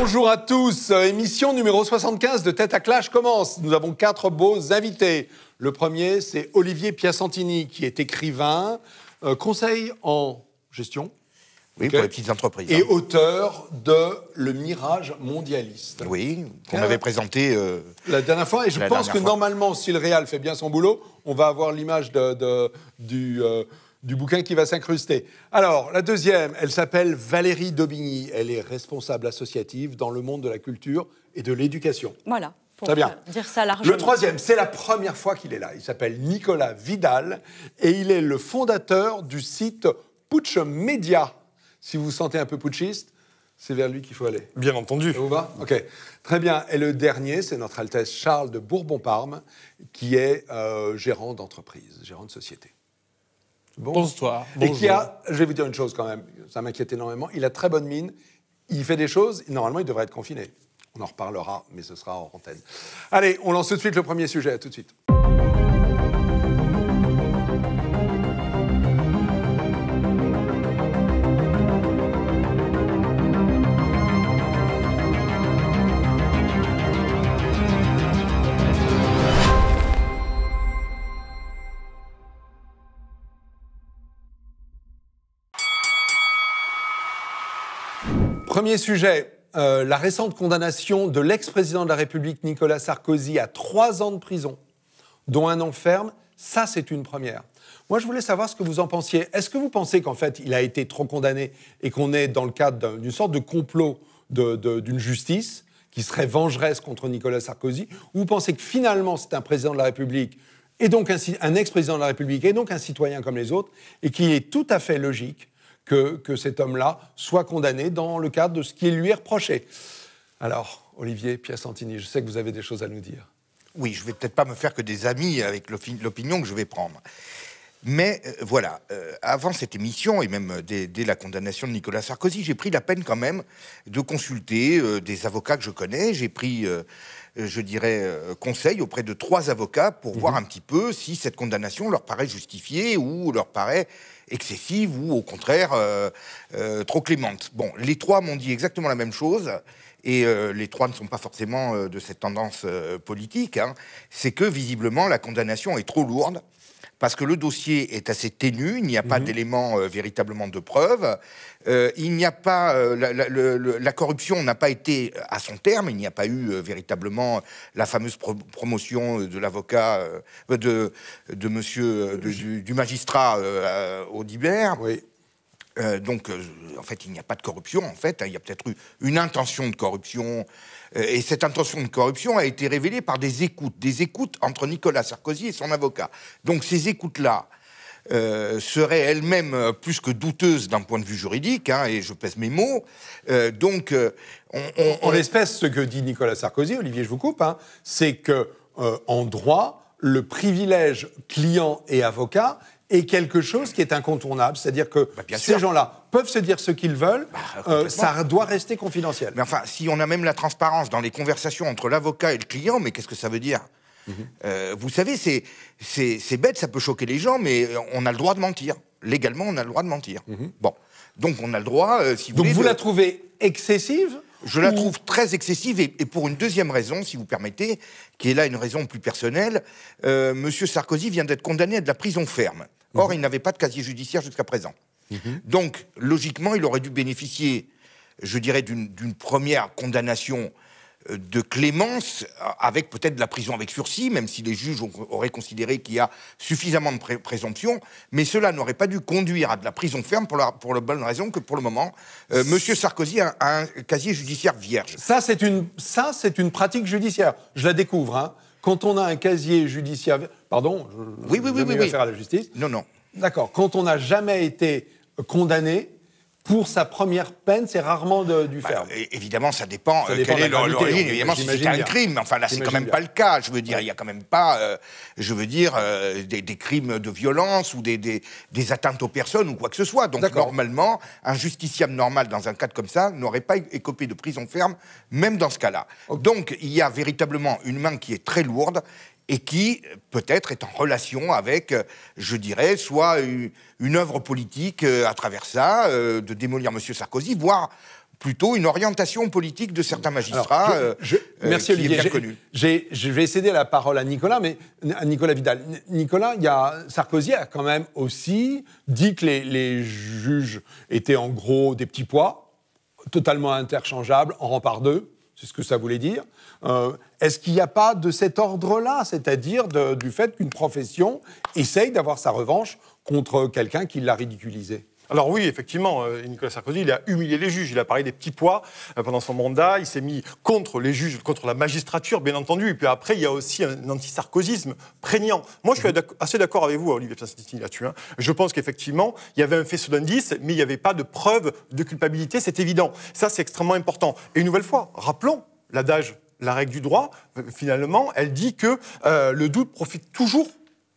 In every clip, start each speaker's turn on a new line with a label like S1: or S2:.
S1: Bonjour à tous. Émission numéro 75 de Tête à Clash commence. Nous avons quatre beaux invités. Le premier, c'est Olivier Piacentini, qui est écrivain, euh, conseil en gestion. Oui, pour les petites entreprises. Et hein. auteur de Le Mirage mondialiste. Oui, qu'on avait présenté. Euh,
S2: la dernière fois, et
S1: je pense que normalement, si le Real fait bien son boulot, on va avoir l'image de, du. Euh, du bouquin qui va s'incruster. Alors, la deuxième, elle s'appelle Valérie Daubigny. Elle est responsable associative dans le monde de la culture et de l'éducation.
S3: Voilà. Pour bien. dire ça largement. Le troisième,
S1: c'est la première fois qu'il est là. Il s'appelle Nicolas Vidal et il est le fondateur du site Putsch Media. Si vous vous sentez un peu putschiste, c'est vers lui qu'il faut aller. Bien entendu. Ça vous va Ok. Très bien. Et le dernier, c'est notre Altesse Charles de Bourbon-Parme, qui est euh, gérant d'entreprise, gérant de société. Bonsoir. Bonjour. Et qui a, je vais vous dire une chose quand même, ça m'inquiète énormément, il a très bonne mine, il fait des choses, normalement il devrait être confiné. On en reparlera, mais ce sera en antenne. Allez, on lance tout de suite le premier sujet, tout de suite. Premier sujet, euh, la récente condamnation de l'ex-président de la République Nicolas Sarkozy à trois ans de prison, dont un an ferme, ça c'est une première. Moi je voulais savoir ce que vous en pensiez. Est-ce que vous pensez qu'en fait il a été trop condamné et qu'on est dans le cadre d'une sorte de complot d'une justice qui serait vengeresse contre Nicolas Sarkozy, ou vous pensez que finalement c'est un président de la République et donc un, un ex-président de la République et donc un citoyen comme les autres, et qu'il est tout à fait logique que, cet homme-là soit condamné dans le cadre de ce qui lui est reproché. Alors, Olivier Piacentini, je sais que vous avez des choses à nous dire.
S2: Oui, je ne vais peut-être pas me faire que des amis avec l'opinion que je vais prendre. Mais euh, voilà, euh, avant cette émission, et même dès, la condamnation de Nicolas Sarkozy, j'ai pris la peine quand même de consulter euh, des avocats que je connais. J'ai pris, je dirais, conseil auprès de trois avocats pour mhm. voir un petit peu si cette condamnation leur paraît justifiée ou leur paraît excessive ou au contraire euh, euh, trop clémente. Bon, les trois m'ont dit exactement la même chose et euh, les trois ne sont pas forcément de cette tendance politique, hein. c'est que visiblement la condamnation est trop lourde parce que le dossier est assez ténu, il n'y a pas mhm. d'éléments euh, véritablement de preuve, euh, il n'y a pas euh, la, corruption n'a pas été à son terme, il n'y a pas eu véritablement la fameuse promotion de l'avocat de, de monsieur du, magistrat Audibert. donc, en fait, il n'y a pas de corruption. En fait, hein. il y a peut-être eu une intention de corruption euh, et cette intention de corruption a été révélée par des écoutes, des écoutes entre Nicolas Sarkozy et son avocat. Donc ces écoutes-là, euh, seraient elles-mêmes plus que douteuses d'un point de vue juridique, hein, et je pèse mes mots. Euh, donc, on, En l'espèce, ce que dit Nicolas Sarkozy, Olivier, je vous coupe, hein, c'est
S1: que en droit, le privilège client et avocat et quelque
S2: chose qui est incontournable, c'est-à-dire que bah, ces gens-là peuvent se dire ce qu'ils veulent, bah, euh, ça doit rester confidentiel. Mais enfin, si on a même la transparence dans les conversations entre l'avocat et le client, mais qu'est-ce que ça veut dire mhm. euh, Vous savez, c'est bête, ça peut choquer les gens, mais euh, on a le droit de mentir. Légalement, on a le droit de mentir. Mhm. Bon, donc on a le droit, si vous Donc vous la trouvez excessive je la trouve très excessive et, pour une deuxième raison, si vous permettez, qui est là une raison plus personnelle. M. Monsieur Sarkozy vient d'être condamné à de la prison ferme. Or, il n'avait pas de casier judiciaire jusqu'à présent. Mhm. Donc, logiquement, il aurait dû bénéficier, je dirais, d'une première condamnation euh, de clémence, euh, avec peut-être de la prison avec sursis, même si les juges auraient considéré qu'il y a suffisamment de présomptions, présomption, mais cela n'aurait pas dû conduire à de la prison ferme pour la, pour la bonne raison que pour le moment, Monsieur Sarkozy a, un casier judiciaire vierge. Ça, c'est une, une pratique judiciaire. Je la découvre.
S1: Hein. Quand on a un casier judiciaire, Pardon
S2: je, Oui, oui, oui, oui, à la
S1: justice. Non, non. D'accord. Quand on n'a jamais été condamné, pour sa première peine, c'est rarement
S2: de, du bah, Évidemment, ça dépend, euh, quel est l'origine. Évidemment, si c'est un crime, enfin là, c'est quand même pas le cas. Je veux dire, il n'y a quand même pas, euh, je veux dire, euh, des, crimes de violence ou des, atteintes aux personnes ou quoi que ce soit. Donc normalement, un justiciable normal dans un cadre comme ça n'aurait pas écopé de prison ferme, même dans ce cas-là. Donc il y a véritablement une main qui est très lourde et qui peut-être est en relation avec, je dirais, soit une, œuvre politique euh, à travers ça, euh, de démolir M. Sarkozy, voire plutôt une orientation politique de certains magistrats. merci Olivier. Je vais
S1: céder la parole à Nicolas, mais à Nicolas Vidal. Nicolas, il y a, Sarkozy a quand même aussi dit que les, les juges étaient en gros des petits pois, totalement interchangeables, en rempart deux. C'est ce que ça voulait dire. Euh, est-ce qu'il n'y a pas de cet ordre-là, c'est-à-dire du fait qu'une profession essaye d'avoir sa revanche contre
S4: quelqu'un qui l'a ridiculisé alors oui, effectivement, euh, Nicolas Sarkozy, il a humilié les juges, il a parlé des petits pois euh, pendant son mandat, il s'est mis contre les juges, contre la magistrature, bien entendu, et puis après, il y a aussi un anti-sarkozisme prégnant. Moi, je suis mhm. assez d'accord avec vous, Olivier Piacentini, là-dessus. Hein. Je pense qu'effectivement, il y avait un faisceau d'indice, mais il n'y avait pas de preuve de culpabilité, c'est évident. Ça, c'est extrêmement important. Et une nouvelle fois, rappelons l'adage la règle du droit, euh, finalement, elle dit que le doute profite toujours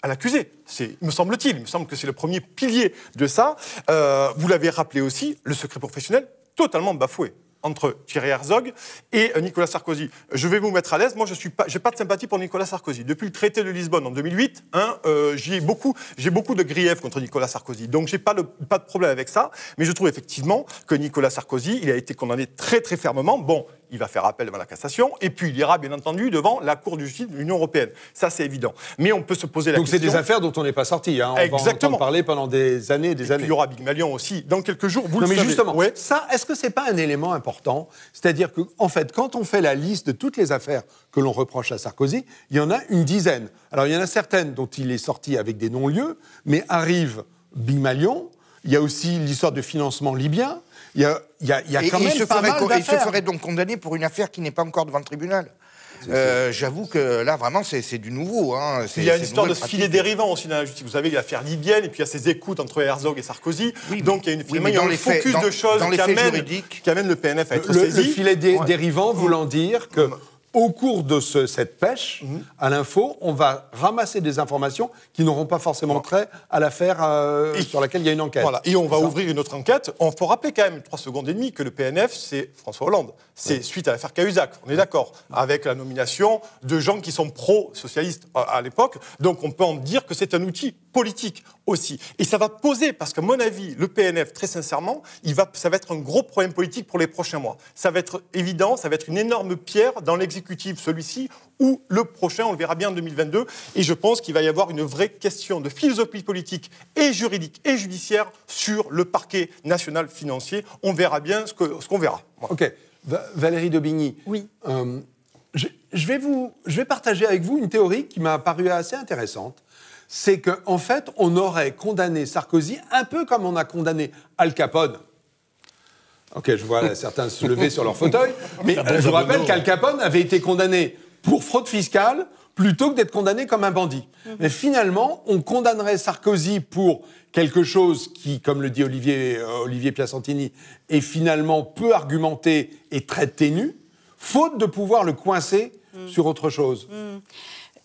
S4: à l'accusé. C'est, me semble-t-il, il me semble que c'est le premier pilier de ça. Euh, vous l'avez rappelé aussi, le secret professionnel totalement bafoué entre Thierry Herzog et euh, Nicolas Sarkozy. Je vais vous mettre à l'aise. Moi, je suis pas, j'ai pas de sympathie pour Nicolas Sarkozy. Depuis le traité de Lisbonne en 2008, hein, euh, j'ai beaucoup, de griefs contre Nicolas Sarkozy. Donc, j'ai pas, pas de problème avec ça. Mais je trouve effectivement que Nicolas Sarkozy, il a été condamné très, très fermement. Bon, il va faire appel devant la cassation, et puis il ira bien entendu devant la Cour de justice de l'Union européenne. Ça, c'est évident. Mais on peut se poser la question. Donc c'est des
S1: affaires dont on n'est pas sorti. Hein. On Exactement. va en parler pendant des années et des et années. il y aura Big Malion aussi dans quelques jours. Vous non, le mais savez. justement, ça, est-ce que c'est pas un élément important C'est-à-dire que, en fait, quand on fait la liste de toutes les affaires que l'on reproche à Sarkozy, il y en a une dizaine. Alors il y en a certaines dont il est sorti avec des non-lieux, mais arrive Big Malion. Il y a aussi l'histoire de financement libyen. Il y a, il se
S2: ferait donc condamner pour une affaire qui n'est pas encore devant le tribunal. Euh, j'avoue que là, vraiment, c'est du nouveau. Hein. Il y a une histoire de filet
S4: dérivant aussi dans la justice. Vous avez l'affaire libyenne, et puis il y a ces écoutes entre Herzog et Sarkozy. Oui, donc il y a une les focus de choses qui, amène,
S2: le
S1: PNF à être le, saisi. Le filet dérivant voulant dire que au cours de cette pêche mhm. à l'info, on va ramasser des informations qui n'auront pas forcément trait à l'affaire euh,
S4: sur laquelle il y a une enquête. Voilà. Et on va ouvrir une autre enquête. On faut rappeler quand même, trois secondes et demie, que le PNF, c'est François Hollande c'est suite à l'affaire Cahuzac, on est d'accord, avec la nomination de gens qui sont pro-socialistes à, l'époque. Donc on peut en dire que c'est un outil politique aussi. Et ça va poser, parce qu'à mon avis, le PNF, très sincèrement, il va, ça va être un gros problème politique pour les prochains mois. Ça va être évident, ça va être une énorme pierre dans l'exécutif, celui-ci ou le prochain, on le verra bien en 2022. Et je pense qu'il va y avoir une vraie question de philosophie politique et juridique et judiciaire sur le parquet national financier. On verra bien ce qu'on ce verra. Ok. Valérie Daubigny. Oui. Euh, je, vais vous, je vais partager
S1: avec vous une théorie qui m'a paru assez intéressante. C'est qu'en en fait, on aurait condamné Sarkozy un peu comme on a condamné Al Capone. Ok, je vois certains se lever sur leur fauteuil, mais ah je vous rappelle qu'Al Capone avait été condamné pour fraude fiscale, plutôt que d'être condamné comme un bandit. Mhm. Mais finalement, on condamnerait Sarkozy pour quelque chose qui, comme le dit Olivier, euh, Olivier Piacentini, est finalement peu argumenté et très ténu, faute de pouvoir le coincer mhm. sur autre chose.
S3: Mhm.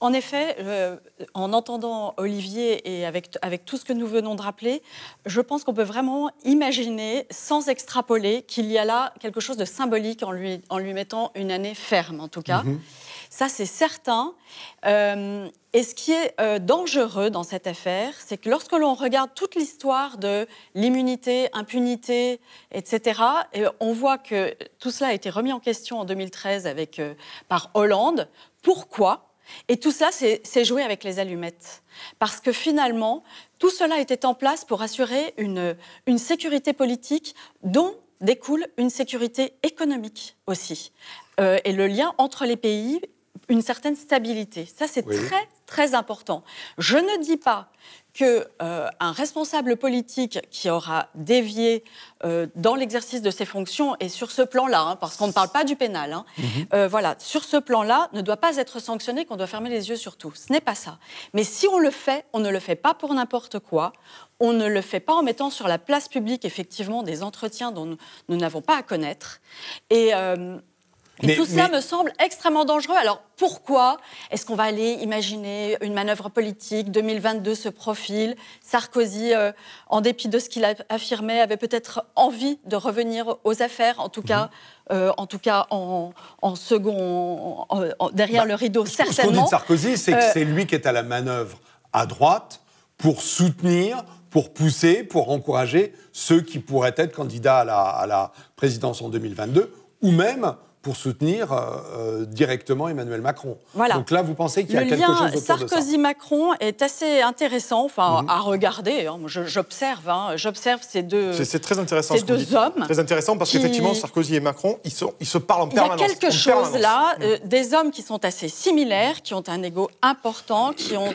S3: En effet, euh, en entendant Olivier et avec, avec, tout ce que nous venons de rappeler, je pense qu'on peut vraiment imaginer, sans extrapoler, qu'il y a là quelque chose de symbolique en lui, en lui mettant une année ferme, en tout cas. Ça, c'est certain. Euh, et ce qui est euh, dangereux dans cette affaire, c'est que lorsque l'on regarde toute l'histoire de l'immunité, impunité, etc., on voit que tout cela a été remis en question en 2013 avec, euh, par Hollande. Pourquoi et tout ça, c'est joué avec les allumettes. Parce que finalement, tout cela était en place pour assurer une, sécurité politique dont découle une sécurité économique aussi. et le lien entre les pays une certaine stabilité. Ça, c'est très, très important. Je ne dis pas qu'un euh, responsable politique qui aura dévié euh, dans l'exercice de ses fonctions, et sur ce plan-là, hein, parce qu'on ne parle pas du pénal, hein, mhm. euh, voilà, sur ce plan-là, ne doit pas être sanctionné, qu'on doit fermer les yeux sur tout. Ce n'est pas ça. Mais si on le fait, on ne le fait pas pour n'importe quoi. On ne le fait pas en mettant sur la place publique, effectivement, des entretiens dont nous n'avons pas à connaître. Et et tout cela me semble extrêmement dangereux. Alors pourquoi est-ce qu'on va aller imaginer une manœuvre politique 2022 se profile Sarkozy, euh, en dépit de ce qu'il a affirmé, avait peut-être envie de revenir aux affaires, en tout mhm. cas. Euh, en tout cas, en, second, derrière bah, le rideau, certainement. Ce qu'on dit de Sarkozy, c'est que euh, c'est
S1: lui qui est à la manœuvre à droite pour soutenir, pour pousser, pour encourager ceux qui pourraient être candidats à la, à la présidence en 2022, ou même pour soutenir euh, euh, directement Emmanuel Macron. Voilà. Donc là, vous
S4: pensez qu'il y a quelque chose autour
S3: Sarkozy-Macron est assez intéressant, enfin mhm. à regarder. Hein. j'observe, hein. j'observe ces deux. C'est très intéressant. Ces deux hommes. Très intéressant parce qu'effectivement,
S4: Sarkozy et Macron, ils, sont, ils se parlent en permanence. Il y a quelque chose là, mm. euh,
S3: des hommes qui sont assez similaires, qui ont un ego important, qui ont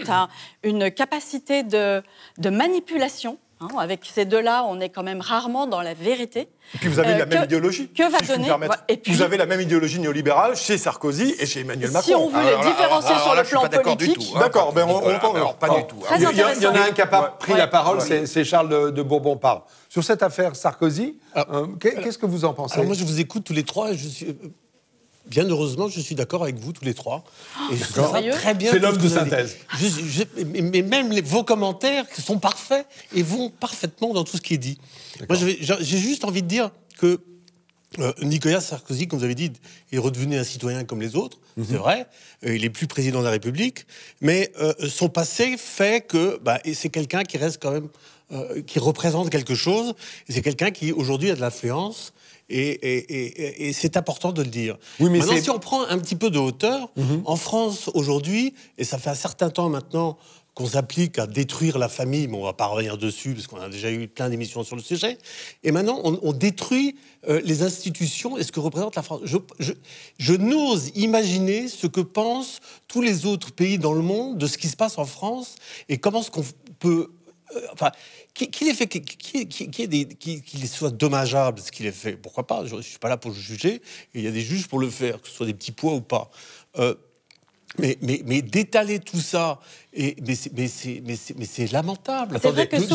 S3: une capacité de, de manipulation Hein, avec ces deux-là, on est quand même rarement dans la vérité. Et puis vous avez euh, la même idéologie. Que va donner vous,
S4: et puis, vous avez la même idéologie néolibérale chez Sarkozy et chez Emmanuel Macron. Si on veut les différencier sur le plan politique. Hein. D'accord, ben on, on, pas du tout. Hein. Il y, en a un qui n'a pas pris la parole, c'est
S1: Charles de, bourbon Parle Sur cette affaire Sarkozy, ah. euh, qu'est-ce que vous en pensez moi, je vous écoute
S5: tous les trois. Je suis bien heureusement, je suis d'accord avec vous tous les trois. très bien. C'est l'homme de synthèse. mais même les, vos commentaires sont parfaits et vont parfaitement dans tout ce qui est dit. Moi, j'ai juste envie de dire que euh, Nicolas Sarkozy, comme vous avez dit, est redevenu un citoyen comme les autres, mhm. c'est vrai. Euh, il est plus président de la République, mais euh, son passé fait que bah, c'est quelqu'un qui reste quand même euh, qui représente quelque chose. C'est quelqu'un qui, aujourd'hui, a de l'influence. Et, c'est important de le dire. Oui, mais maintenant, si on prend un petit peu de hauteur, mhm. en France, aujourd'hui, et ça fait un certain temps maintenant qu'on s'applique à détruire la famille, mais on va pas revenir dessus parce qu'on a déjà eu plein d'émissions sur le sujet. Et maintenant, on, détruit euh, les institutions et ce que représente la France. Je, je n'ose imaginer ce que pensent tous les autres pays dans le monde de ce qui se passe en France et comment ce qu'on peut euh, enfin, qu'il est fait, qu'il soit dommageable ce qu'il ait fait, pourquoi pas Je ne suis pas là pour juger. Il y a des juges pour le faire, que ce soit des petits poids ou pas. Euh, mais, mais, mais d'étaler tout ça, et, mais c'est lamentable. Attendez, que Est-ce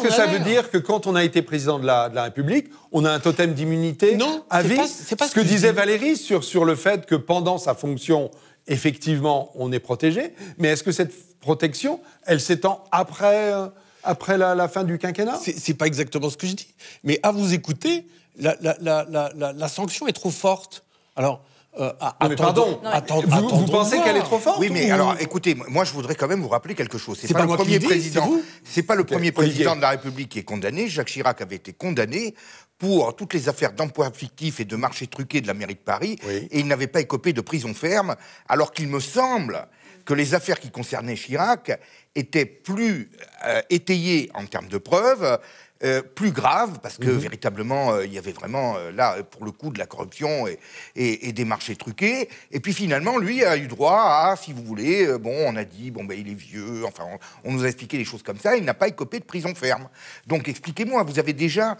S5: que, ça veut
S1: dire que quand on a été président de la, République, on a un totem d'immunité Non, c'est pas, ce que, disait Valérie sur, sur le fait que pendant sa fonction, effectivement, on est protégé, mais est-ce que cette protection, elle s'étend après,
S5: euh, après la, fin du quinquennat C'est pas exactement ce que je dis. Mais à vous écouter, la, la, la sanction est trop forte. Alors. Euh, pardon, vous, vous, pensez qu'elle est trop forte Oui, mais alors
S2: écoutez, moi je voudrais quand même vous rappeler quelque chose. C'est pas, pas, le premier président. C'est pas le premier président de la République qui est condamné. Jacques Chirac avait été condamné pour toutes les affaires d'emploi fictif et de marché truqué de la mairie de Paris, et il n'avait pas écopé de prison ferme, alors qu'il me semble que les affaires qui concernaient Chirac étaient plus euh, étayées en termes de preuves, euh, plus graves, parce que mhm. véritablement, euh, il y avait vraiment, là, pour le coup, de la corruption et, des marchés truqués. Et puis finalement, lui a eu droit à, si vous voulez, bon, on a dit, bon, ben il est vieux, enfin, on, nous a expliqué des choses comme ça, il n'a pas écopé de prison ferme. Donc expliquez-moi, vous avez déjà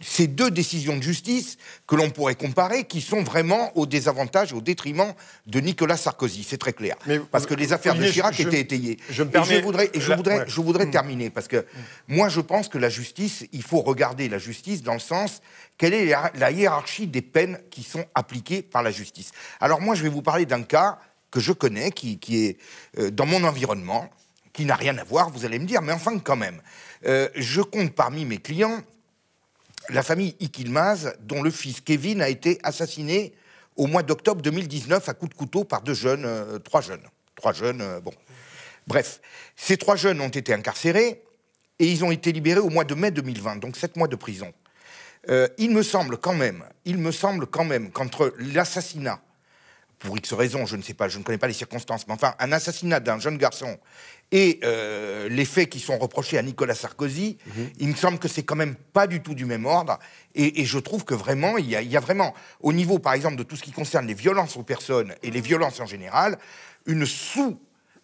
S2: ces deux décisions de justice que l'on pourrait comparer, qui sont vraiment au désavantage, au détriment de Nicolas Sarkozy, c'est très clair. parce que les affaires de Chirac étaient étayées. Je, je voudrais, je, mm. voudrais terminer, parce que moi je pense que la justice, il faut regarder la justice dans le sens, quelle est la, hiérarchie des peines qui sont appliquées par la justice. Alors moi je vais vous parler d'un cas que je connais, qui, est euh, dans mon environnement, qui n'a rien à voir, vous allez me dire, mais enfin quand même. Euh, je compte parmi mes clients la famille Ikilmaz, dont le fils Kevin a été assassiné au mois d'octobre 2019 à coups de couteau par deux jeunes, euh, trois jeunes. Trois jeunes, euh, bon. Bref, ces trois jeunes ont été incarcérés et ils ont été libérés au mois de mai 2020, donc sept mois de prison. Euh, il me semble quand même, il me semble quand même qu'entre l'assassinat, pour X raison, je ne sais pas, je ne connais pas les circonstances, mais enfin, un assassinat d'un jeune garçon et euh, les faits qui sont reprochés à Nicolas Sarkozy, mhm. il me semble que c'est quand même pas du tout du même ordre. Et, je trouve que vraiment, il y, a, vraiment, au niveau par exemple de tout ce qui concerne les violences aux personnes et les violences en général, une sous.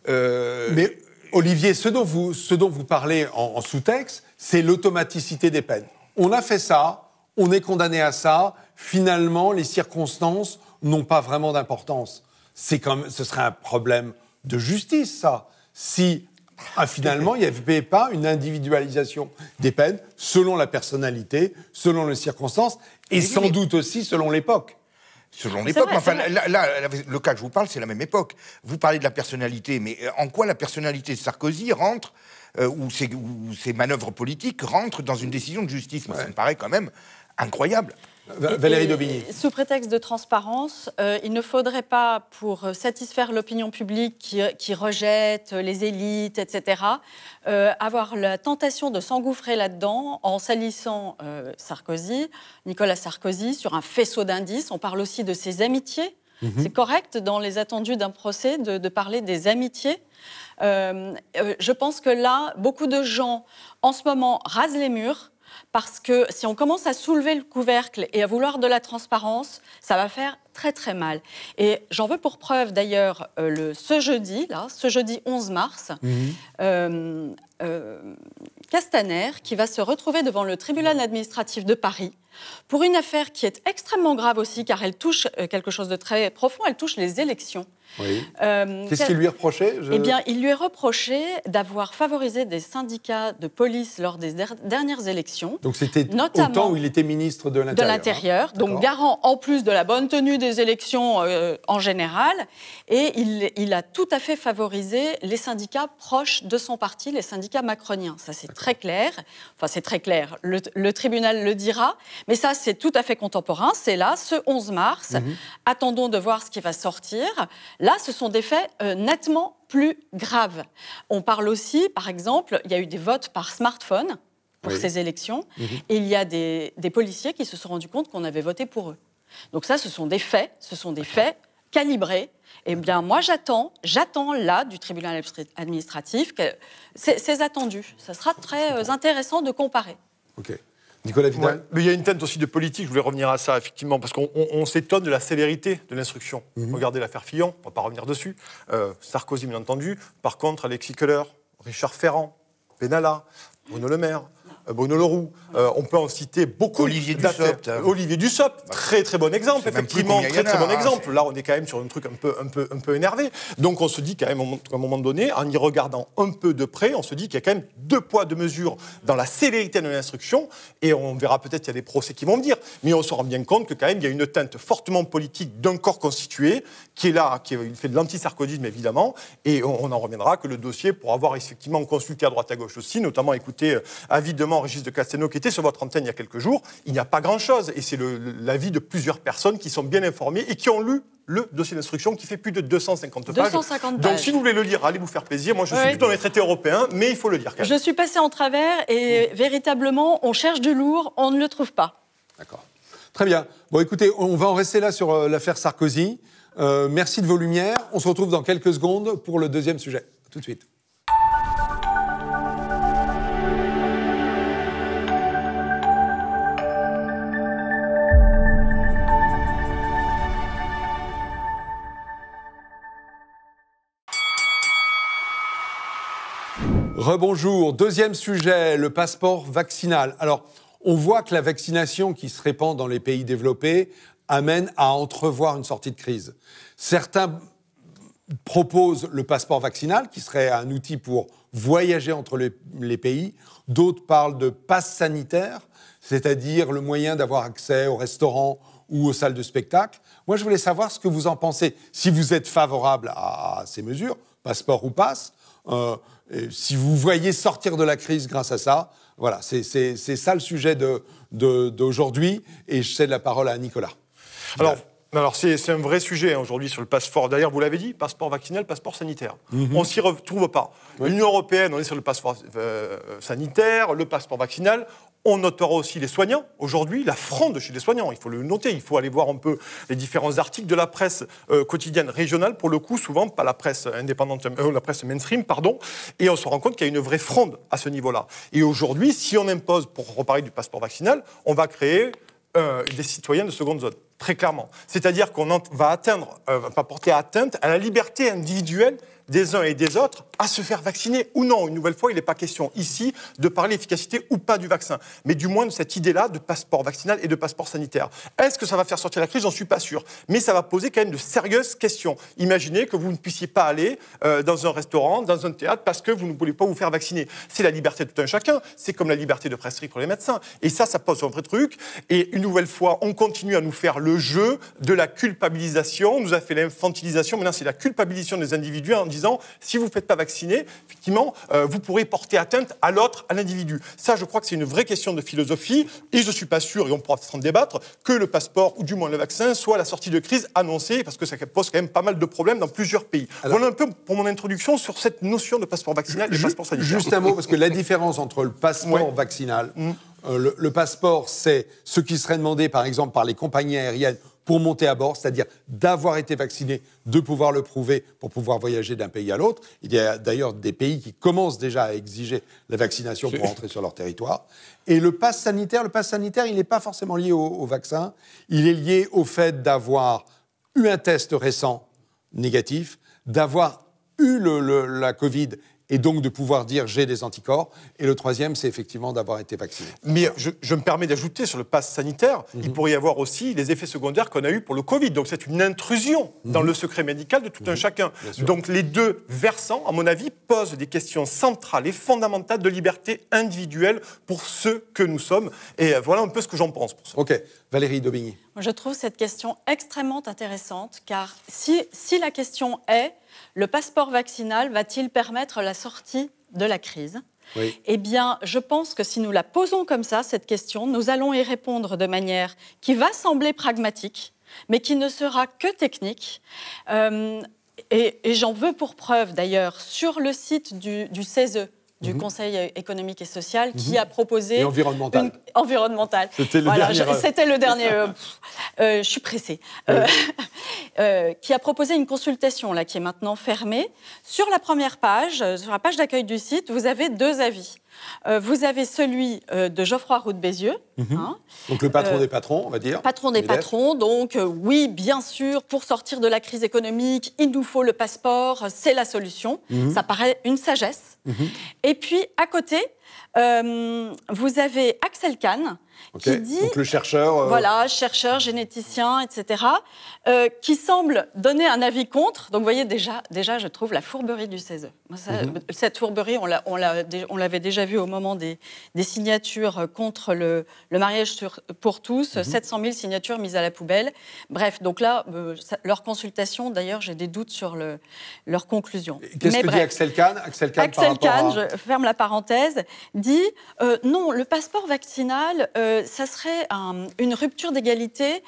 S2: Euh, Mais Olivier, ce dont vous, ce dont vous
S1: parlez en, en sous-texte, c'est l'automaticité des peines. On a fait ça, on est condamné à ça. Finalement, les circonstances n'ont pas vraiment d'importance. C'est comme, ce serait un problème de justice, ça si ah, finalement, il n'y avait pas une individualisation des peines selon la personnalité, selon les circonstances
S2: et sans doute aussi selon l'époque. Selon l'époque, enfin, là, le cas que je vous parle, c'est la même époque. Vous parlez de la personnalité, mais euh, en quoi la personnalité de Sarkozy rentre euh, ou, ses, manœuvres politiques rentrent dans une décision de justice Moi, ça me paraît quand même incroyable.
S3: Valérie Daubigny. Sous prétexte de transparence, euh, il ne faudrait pas, pour euh, satisfaire l'opinion publique qui, euh, rejette les élites, etc., avoir la tentation de s'engouffrer là-dedans en salissant Sarkozy, Nicolas Sarkozy, sur un faisceau d'indices. On parle aussi de ses amitiés. Mhm. C'est correct dans les attendus d'un procès de, de, parler des amitiés. je pense que là, beaucoup de gens, en ce moment, rasent les murs parce que si on commence à soulever le couvercle et à vouloir de la transparence, ça va faire très très mal. Et j'en veux pour preuve d'ailleurs euh, le ce jeudi, là, ce jeudi 11 mars, mhm. euh, euh, Castaner qui va se retrouver devant le tribunal administratif de Paris pour une affaire qui est extrêmement grave aussi car elle touche quelque chose de très profond, elle touche les élections. Qu'est-ce qu'il lui
S1: reprochait je... Eh bien,
S3: il lui est reproché d'avoir favorisé des syndicats de police lors des dernières élections.
S1: Donc c'était au temps où il était ministre de hein. l'Intérieur.
S3: donc garant en plus de la bonne tenue des des élections euh, en général. Et il, a tout à fait favorisé les syndicats proches de son parti, les syndicats macroniens. Ça, c'est très clair. Enfin, c'est très clair. Le, tribunal le dira. Mais ça, c'est tout à fait contemporain. C'est là, ce 11 mars. Mhm. Attendons de voir ce qui va sortir. Là, ce sont des faits euh, nettement plus graves. On parle aussi, par exemple, il y a eu des votes par smartphone pour ces élections. Mhm. Et il y a des, des policiers qui se sont rendus compte qu'on avait voté pour eux. Donc ça, ce sont des faits, ce sont des faits calibrés. Eh bien, moi, j'attends, j'attends là du tribunal administratif. C'est attendu. Ça sera très euh, intéressant de comparer.
S4: OK. Nicolas Vidal. Mais il y a une teinte aussi de politique, je voulais revenir à ça, effectivement, parce qu'on s'étonne de la célérité de l'instruction. Mhm. Regardez l'affaire Fillon, on ne va pas revenir dessus. Euh, Sarkozy, bien entendu. Par contre, Alexis Keller, Richard Ferrand, Benalla, Bruno Le Maire, Bruno Leroux. Euh, on peut en citer beaucoup. Olivier Dussopt. Hein. Olivier Dussopt, bah, très très bon exemple, effectivement, très très bon hein, exemple. Là, on est quand même sur un truc un peu, un peu, un peu énervé. Donc on se dit quand même, à un moment donné, en y regardant un peu de près, on se dit qu'il y a quand même deux poids, deux mesures dans la célérité de l'instruction, et on verra peut-être qu'il y a des procès qui vont dire. mais on se rend bien compte que quand même, il y a une teinte fortement politique d'un corps constitué qui est là, qui fait de l'anti-sarkodisme évidemment, et on, en reviendra que le dossier, pour avoir effectivement consulté à droite à gauche aussi, notamment écouté euh, avidement Enregistre de Castelnau, qui était sur votre antenne il y a quelques jours, il n'y a pas grand-chose. Et c'est l'avis de plusieurs personnes qui sont bien informées et qui ont lu le dossier d'instruction qui fait plus de 250 pages. Donc si vous voulez le lire, allez vous faire plaisir. Moi, je suis plutôt dans les traités européens, mais il faut le lire. Quand Je suis
S3: passé en travers et mm. véritablement, on cherche du lourd, on ne le trouve pas. D'accord.
S1: Très bien. Bon, écoutez, on va en rester là sur euh, l'affaire Sarkozy. Euh, merci de vos lumières. On se retrouve dans quelques secondes pour le deuxième sujet. A tout de suite. Rebonjour. Deuxième sujet, le passeport vaccinal. Alors, on voit que la vaccination qui se répand dans les pays développés amène à entrevoir une sortie de crise. Certains proposent le passeport vaccinal, qui serait un outil pour voyager entre les, pays. D'autres parlent de passe sanitaire, c'est-à-dire le moyen d'avoir accès aux restaurants ou aux salles de spectacle. Moi, je voulais savoir ce que vous en pensez. Si vous êtes favorable à ces mesures, passeport ou passe, euh, si vous voyez sortir de la crise grâce à ça, voilà, c'est ça le sujet d'aujourd'hui. De, d'aujourd'hui et je
S4: cède la parole à Nicolas. Alors, alors c'est un vrai sujet hein, aujourd'hui sur le passeport. D'ailleurs, vous l'avez dit, passeport vaccinal, passeport sanitaire. Mhm. On ne s'y retrouve pas. L'Union européenne, on est sur le passeport euh, sanitaire, le passeport vaccinal. On notera aussi les soignants. Aujourd'hui, la fronde chez les soignants, il faut le noter, il faut aller voir un peu les différents articles de la presse euh, quotidienne régionale, pour le coup, souvent pas la presse indépendante, euh, la presse mainstream, pardon, et on se rend compte qu'il y a une vraie fronde à ce niveau-là. Et aujourd'hui, si on impose, pour reparler du passeport vaccinal, on va créer euh, des citoyens de seconde zone très clairement. C'est-à-dire qu'on va atteindre, euh, porter atteinte à la liberté individuelle des uns et des autres à se faire vacciner ou non. Une nouvelle fois, il n'est pas question ici de parler efficacité ou pas du vaccin, mais du moins de cette idée-là de passeport vaccinal et de passeport sanitaire. Est-ce que ça va faire sortir la crise J'en suis pas sûr. Mais ça va poser quand même de sérieuses questions. Imaginez que vous ne puissiez pas aller euh, dans un restaurant, dans un théâtre, parce que vous ne voulez pas vous faire vacciner. C'est la liberté de tout un chacun. C'est comme la liberté de prescrire pour les médecins. Et ça, ça pose un vrai truc. Et une nouvelle fois, on continue à nous faire le jeu de la culpabilisation, nous a fait l'infantilisation, maintenant c'est la culpabilisation des individus en disant si vous ne faites pas vacciner, effectivement, euh, vous pourrez porter atteinte à l'autre, à l'individu. Ça, je crois que c'est une vraie question de philosophie et je ne suis pas sûr, et on pourra s'en débattre, que le passeport ou du moins le vaccin soit la sortie de crise annoncée parce que ça pose quand même pas mal de problèmes dans plusieurs pays. Alors, voilà un peu pour mon introduction sur cette notion de passeport vaccinal et de passeport sanitaire. Juste un mot, parce que la
S1: différence entre le passeport vaccinal. Mmh. Euh, le, passeport, c'est ce qui serait demandé, par exemple, par les compagnies aériennes pour monter à bord, c'est-à-dire d'avoir été vacciné, de pouvoir le prouver pour pouvoir voyager d'un pays à l'autre. Il y a d'ailleurs des pays qui commencent déjà à exiger la vaccination pour entrer sur leur territoire. Et le pass sanitaire, le pass sanitaire, il n'est pas forcément lié au, vaccin, il est lié au fait d'avoir eu un test récent négatif, d'avoir eu la Covid et donc de pouvoir dire j'ai des anticorps.
S4: Et le troisième, c'est effectivement d'avoir été vacciné. Mais je, me permets d'ajouter sur le pass sanitaire, il mhm. pourrait y avoir aussi les effets secondaires qu'on a eu pour le Covid. Donc c'est une intrusion mhm. dans le secret médical de tout un mhm. chacun. Donc les deux versants, à mon avis, posent des questions centrales et fondamentales de liberté individuelle pour ceux que nous sommes. Et euh, voilà un peu ce que j'en pense pour ça. Ok, Valérie Daubigny.
S3: Je trouve cette question extrêmement intéressante car si, si la question est le passeport vaccinal va-t-il permettre la sortie de la crise Eh bien, je pense que si nous la posons comme ça, cette question, nous allons y répondre de manière qui va sembler pragmatique, mais qui ne sera que technique. Euh, et, j'en veux pour preuve, d'ailleurs, sur le site du, du CESE, du mhm. Conseil économique et social qui mhm. a proposé... Et environnemental. Environnemental. C'était le dernier. Euh. C'était le dernier. Euh, euh, je suis pressée. qui a proposé une consultation, là, qui est maintenant fermée. Sur la première page, sur la page d'accueil du site, vous avez deux avis. Euh, vous avez celui euh, de Geoffroy Roux de Bézieux. Mhm. Hein.
S1: donc le patron euh, des patrons, on va dire.
S3: Patron des patrons, donc oui, bien sûr, pour sortir de la crise économique, il nous faut le passeport, c'est la solution. Mhm. Ça paraît une sagesse. Mhm. Et puis à côté, euh, vous avez Axel Kahn
S1: qui dit Donc le chercheur, euh, voilà
S3: chercheur généticien etc euh, qui semble donner un avis contre. Donc vous voyez déjà déjà je trouve la fourberie du 16. E. Ça, mhm. Cette fourberie on l'avait déjà vu au moment des, signatures contre le, mariage pour tous 700 mhm. 000 signatures mises à la poubelle. Bref donc là leur consultation d'ailleurs j'ai des doutes sur le, leur conclusion. Qu'est-ce que dit
S1: Axel Kahn Axel Kahn, Axel Kahn
S3: je ferme la parenthèse dit euh, non, le passeport vaccinal, euh, ça serait une rupture d'égalité.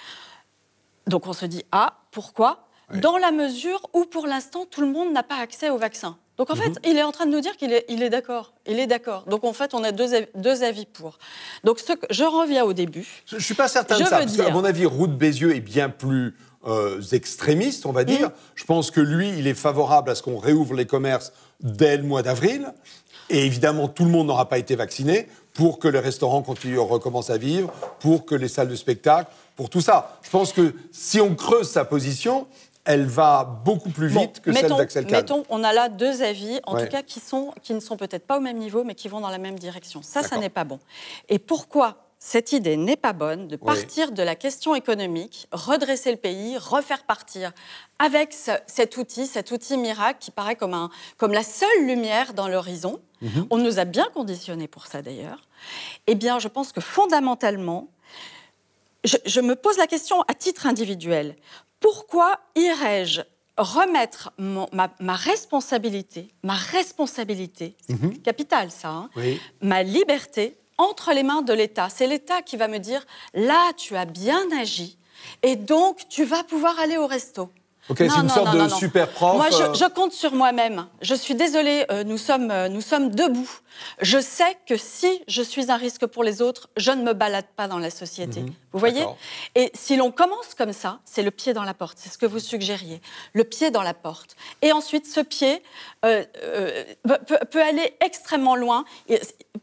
S3: Donc on se dit ah, pourquoi Dans la mesure où pour l'instant tout le monde n'a pas accès au vaccin. Donc en mhm. fait, il est en train de nous dire qu'il est, il est d'accord. Il est d'accord. Donc en fait, on a deux, avis, pour. Donc je reviens au début. Je ne suis pas certain je de ça. Parce dire... À mon
S1: avis, route Bézieux est bien plus euh, extrémiste, on va mm. dire. Je pense que lui, il est favorable à ce qu'on réouvre les commerces dès le mois d'avril. Et évidemment, tout le monde n'aura pas été vacciné pour que les restaurants continuent, recommencent à vivre, pour que les salles de spectacle, pour tout ça. Je pense que si on creuse sa position, elle va beaucoup plus vite que celle d'Axel Kahn. Mettons,
S3: on a là deux avis, en tout cas qui, sont, qui ne sont peut-être pas au même niveau, mais qui vont dans la même direction. Ça, ça n'est pas bon. Et pourquoi cette idée n'est pas bonne de partir de la question économique, redresser le pays, refaire partir, avec cet outil, cet outil miracle qui paraît comme, un, comme la seule lumière dans l'horizon. Mhm. On nous a bien conditionnés pour ça d'ailleurs. Eh bien, je pense que fondamentalement, je, me pose la question à titre individuel. Pourquoi irais-je remettre ma, responsabilité, ma responsabilité, mhm. capital ça, hein, ma liberté entre les mains de l'État. C'est l'État qui va me dire, là, tu as bien agi, et donc tu vas pouvoir aller au resto. Ok, c'est une sorte de super Moi, euh. je, compte sur moi-même. Je suis désolée, euh, nous, sommes, euh, nous sommes debout. Je sais que si je suis un risque pour les autres, je ne me balade pas dans la société. Mhm. vous voyez Et si l'on commence comme ça, c'est le pied dans la porte, c'est ce que vous suggériez. Le pied dans la porte. Et ensuite, ce pied peut, aller extrêmement loin.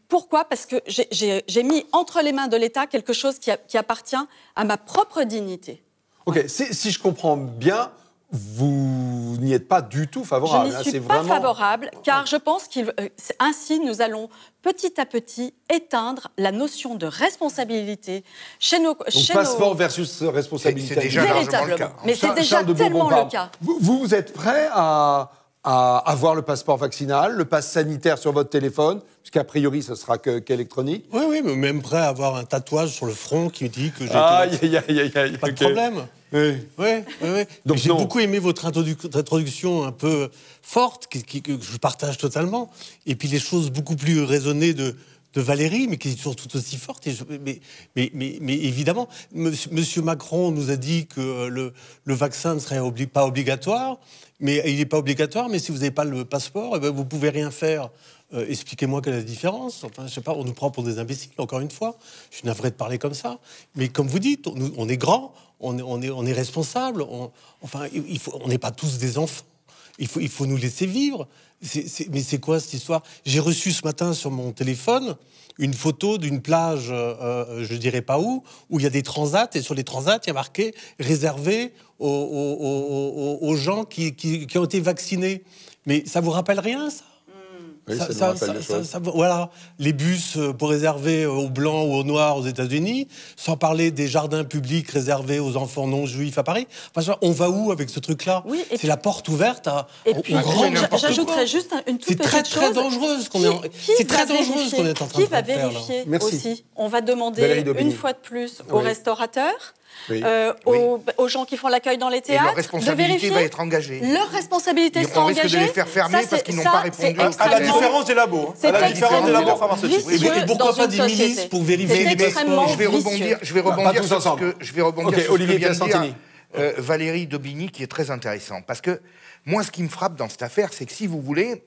S3: pourquoi Parce que j'ai mis entre les mains de l'État quelque chose qui, appartient à ma propre dignité.
S1: Ok, si, je comprends bien, vous n'y êtes pas du tout favorable. Je n'y hein, suis pas
S3: favorable, car je pense qu'ainsi euh, nous allons petit à petit éteindre la notion de responsabilité chez nos. Donc passeport
S1: versus responsabilité. C'est déjà largement le cas. Hein. Mais c'est déjà tellement le cas. Vous, êtes prêt à, avoir le passeport vaccinal, le passe sanitaire sur votre téléphone, puisqu'a priori, ce sera qu'électronique.
S5: oui, oui, mais même prêt à avoir un tatouage sur le front qui dit que j'ai. Ah, été...
S1: y a,
S4: Pas de problème.
S5: Oui, oui, oui. Donc j'ai beaucoup aimé votre introduction un peu forte, que je partage totalement, et puis les choses beaucoup plus raisonnées de, Valérie, mais qui sont toujours tout aussi fortes, Et mais, mais, mais, évidemment, monsieur, Macron nous a dit que le, vaccin ne serait pas obligatoire, mais il n'est pas obligatoire, mais si vous n'avez pas le passeport, vous eh ben, vous pouvez rien faire. Euh, expliquez-moi quelle est la différence. Enfin, je sais pas, on nous prend pour des imbéciles, encore une fois. Je suis navré de parler comme ça. Mais comme vous dites, on, on est grand, on, est, responsable. enfin, on n'est pas tous des enfants. Il faut, il faut nous laisser vivre. mais c'est quoi cette histoire J'ai reçu ce matin sur mon téléphone une photo d'une plage, euh, euh, je dirais pas où, où il y a des transats et sur les transats il y a marqué réservé aux, gens qui, qui ont été vaccinés. Mais ça vous rappelle rien ça voilà, les bus euh, pour réserver euh, aux blancs ou aux noirs aux États-Unis, sans parler des jardins publics réservés aux enfants non juifs à Paris. Enfin, on va où avec ce truc-là C'est la porte ouverte à.
S3: Et puis, j'ajouterais juste une toute petite très, C'est très dangereux très dangereux qu'on est en train de faire. Qui va vérifier aussi On va demander une fois de plus aux restaurateurs euh, aux, aux, gens qui font l'accueil dans les théâtres. Et leur responsabilité va être engagée. Leur responsabilité et sera on engagée. risque de les faire fermer parce qu'ils n'ont pas répondu. À la différence
S2: des labos. Hein. C'est À
S3: la différence des labos
S2: pharmaceutiques. Oui, et pourquoi pas des milices pour vérifier Je vais rebondir. Je vais bah, rebondir sur ce que je vais rebondir sur ce que vient de dire euh, Valérie Dobigny, qui est très intéressant parce que moi, ce qui me frappe dans cette affaire, c'est que si vous voulez,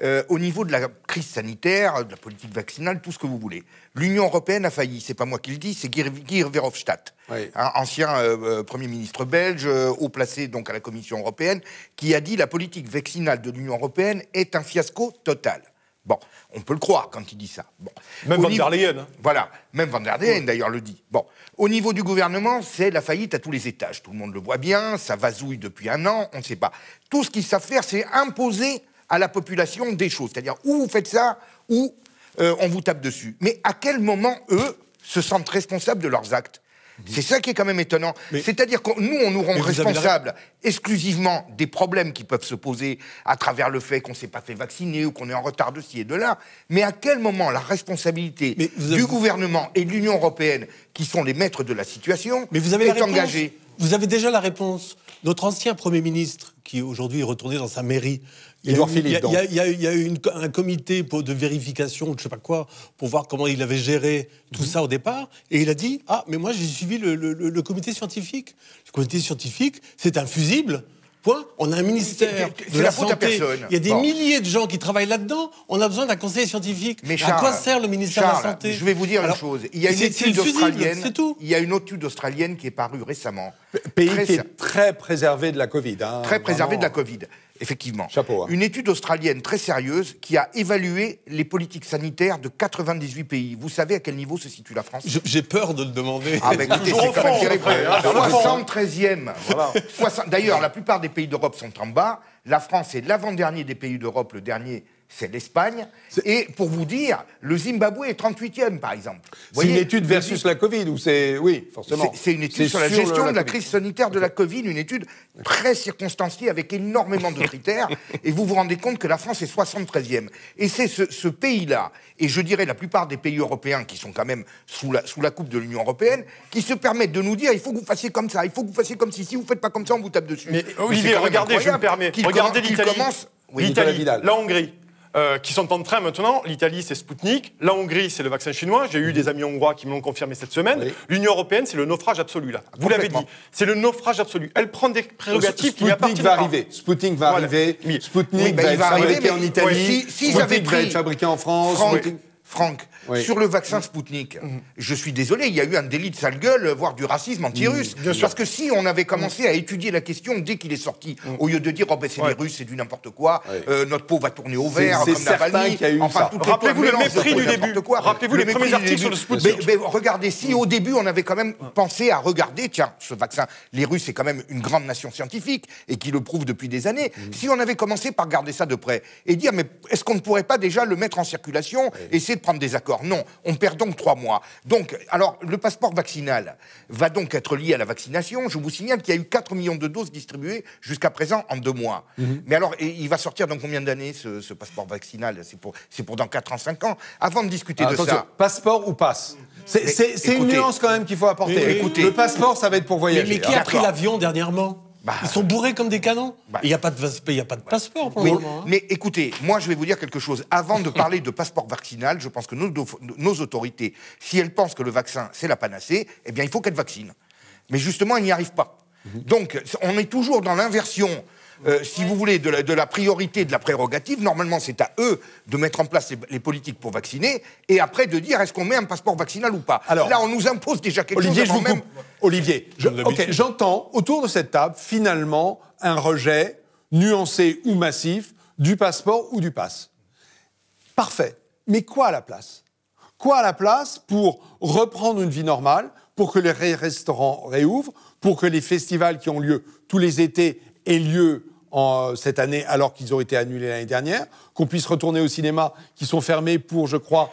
S2: euh, au niveau de la crise sanitaire, de la politique vaccinale, tout ce que vous voulez. L'Union européenne a failli. C'est pas moi qui le dis, c'est Guy, Verhofstadt, hein, ancien euh, euh, Premier ministre belge, haut placé donc à la Commission européenne, qui a dit la politique vaccinale de l'Union européenne est un fiasco total. Bon, on peut le croire quand il dit ça. Bon. Même Van der Leyen. Hein. Voilà, même Van der Leyen d'ailleurs le dit. Bon, au niveau du gouvernement, c'est la faillite à tous les étages. Tout le monde le voit bien, ça vasouille depuis un an, on ne sait pas. Tout ce qu'ils savent faire, c'est imposer à la population des choses. C'est-à-dire, où vous faites ça, ou euh, on vous tape dessus. Mais à quel moment, eux, se sentent responsables de leurs actes mhm. c'est ça qui est quand même étonnant. C'est-à-dire que nous, on nous rend responsables exclusivement des problèmes qui peuvent se poser à travers le fait qu'on ne s'est pas fait vacciner ou qu'on est en retard de ci et de là. Mais à quel moment la responsabilité du gouvernement et de l'Union européenne, qui sont les maîtres de la situation, est engagée Vous avez déjà la réponse. Notre ancien Premier ministre, qui aujourd'hui est retourné
S5: dans sa mairie, il y a, eu un comité pour, de vérification, je ne sais pas quoi, pour voir comment il avait géré tout mhm. ça au départ. Et il a dit Ah, mais moi j'ai suivi le, comité scientifique. Le comité scientifique, c'est un fusible. Point. On a un ministère de la, la santé. À personne. Il y a des milliers de gens qui travaillent là-dedans. On a besoin d'un conseiller scientifique. Mais Charles, à quoi sert le ministère de la santé Je vais vous dire une chose. Il y a une étude australienne.
S2: Tout. Il y a une étude australienne qui est parue récemment. Pays qui est très préservé de la Covid. Hein, très préservé de la Covid. Effectivement. Chapeau. Hein. Une étude australienne très sérieuse qui a évalué les politiques sanitaires de 98 pays. Vous savez à quel niveau se situe la France J'ai peur de le demander. Ah, bah, écoutez, c'est quand même 73e. D'ailleurs, la plupart des pays d'Europe sont en bas. La France est l'avant-dernier des pays d'Europe, le dernier c'est l'Espagne. Et pour vous dire, le Zimbabwe est 38e, par exemple. C'est une étude versus
S1: la Covid, ou c'est. Oui, forcément. C'est une étude sur la gestion de la
S2: crise sanitaire de la Covid, une étude très circonstanciée avec énormément de critères. et vous vous rendez compte que la France est 73e. Et c'est ce, pays-là, et je dirais la plupart des pays européens qui sont quand même sous la, sous la coupe de l'Union européenne, qui se permettent de nous dire il faut que vous fassiez comme ça, il faut que vous fassiez comme si, si vous ne faites pas comme ça, on vous tape dessus. Mais regardez, je me permets. Regardez l'Italie.
S4: Oui, l'Italie, la Hongrie. Euh, qui sont en train maintenant, l'Italie c'est Sputnik, la Hongrie c'est le vaccin chinois, j'ai eu mhm. des amis hongrois qui me l'ont confirmé cette semaine, l'Union européenne c'est le naufrage absolu là. Vous l'avez dit, c'est le naufrage absolu. Elle prend des prérogatives qui appartiennent Sputnik va arriver, Sputnik va arriver,
S2: Sputnik bah, va, arriver en Italie, si, si Sputnik va être fabriqué en France. Franck, sur le vaccin mm. Spoutnik, mm. je suis désolé, il y a eu un délit de sale gueule, voire du racisme anti-russe. Mm, Parce que si on avait commencé à étudier la question dès qu'il est sorti, au lieu de dire oh ben c'est les Russes, c'est du n'importe quoi, euh, notre peau va tourner au vert, comme Navalny. Enfin, Rappelez-vous le mépris du début. Rappelez-vous les premiers articles sur le Spoutnik. Mais, regardez, si au début on avait quand même pensé à regarder, tiens, ce vaccin, les Russes c'est quand même une grande nation scientifique et qui le prouve depuis des années. Si on avait commencé par regarder ça de près et dire mais est-ce qu'on ne pourrait pas déjà le mettre en circulation, et c'est prendre des accords. Non, on perd donc trois mois. Donc, alors, le passeport vaccinal va donc être lié à la vaccination. Je vous signale qu'il y a eu 4 millions de doses distribuées jusqu'à présent en deux mois. Mhm. Mais alors, il va sortir dans combien d'années ce, passeport vaccinal C'est pour, pour dans 4 ans, 5 ans. Avant de discuter de ça. Passeport ou passe C'est une nuance quand même qu'il faut apporter. le passeport,
S1: ça
S5: va être pour voyager. mais qui a pris
S2: l'avion dernièrement bah, Ils sont bourrés comme des canons. Bah. Il n'y a pas de, y a pas de passeport pour le moment. Hein. Mais écoutez, moi je vais vous dire quelque chose. Avant de parler de passeport vaccinal, je pense que nos, nos autorités, si elles pensent que le vaccin c'est la panacée, eh bien il faut qu'elles vaccinent. Mais justement, elles n'y arrivent pas. Mhm. Donc on est toujours dans l'inversion euh, si vous voulez, de la, priorité, de la prérogative. Normalement, c'est à eux de mettre en place les, politiques pour vacciner et après de dire est-ce qu'on met un passeport vaccinal ou pas. Alors, Là, on nous impose déjà quelque Olivier, chose. Je même... Olivier,
S1: j'entends autour de cette table finalement un rejet nuancé ou massif du passeport ou du passe. Parfait. Mais quoi à la place Quoi à la place pour reprendre une vie normale, pour que les restaurants réouvrent, pour que les festivals qui ont lieu tous les étés aient lieu euh, cette année alors qu'ils ont été annulés l'année dernière, qu'on puisse retourner au cinéma, qui sont fermés pour, je crois,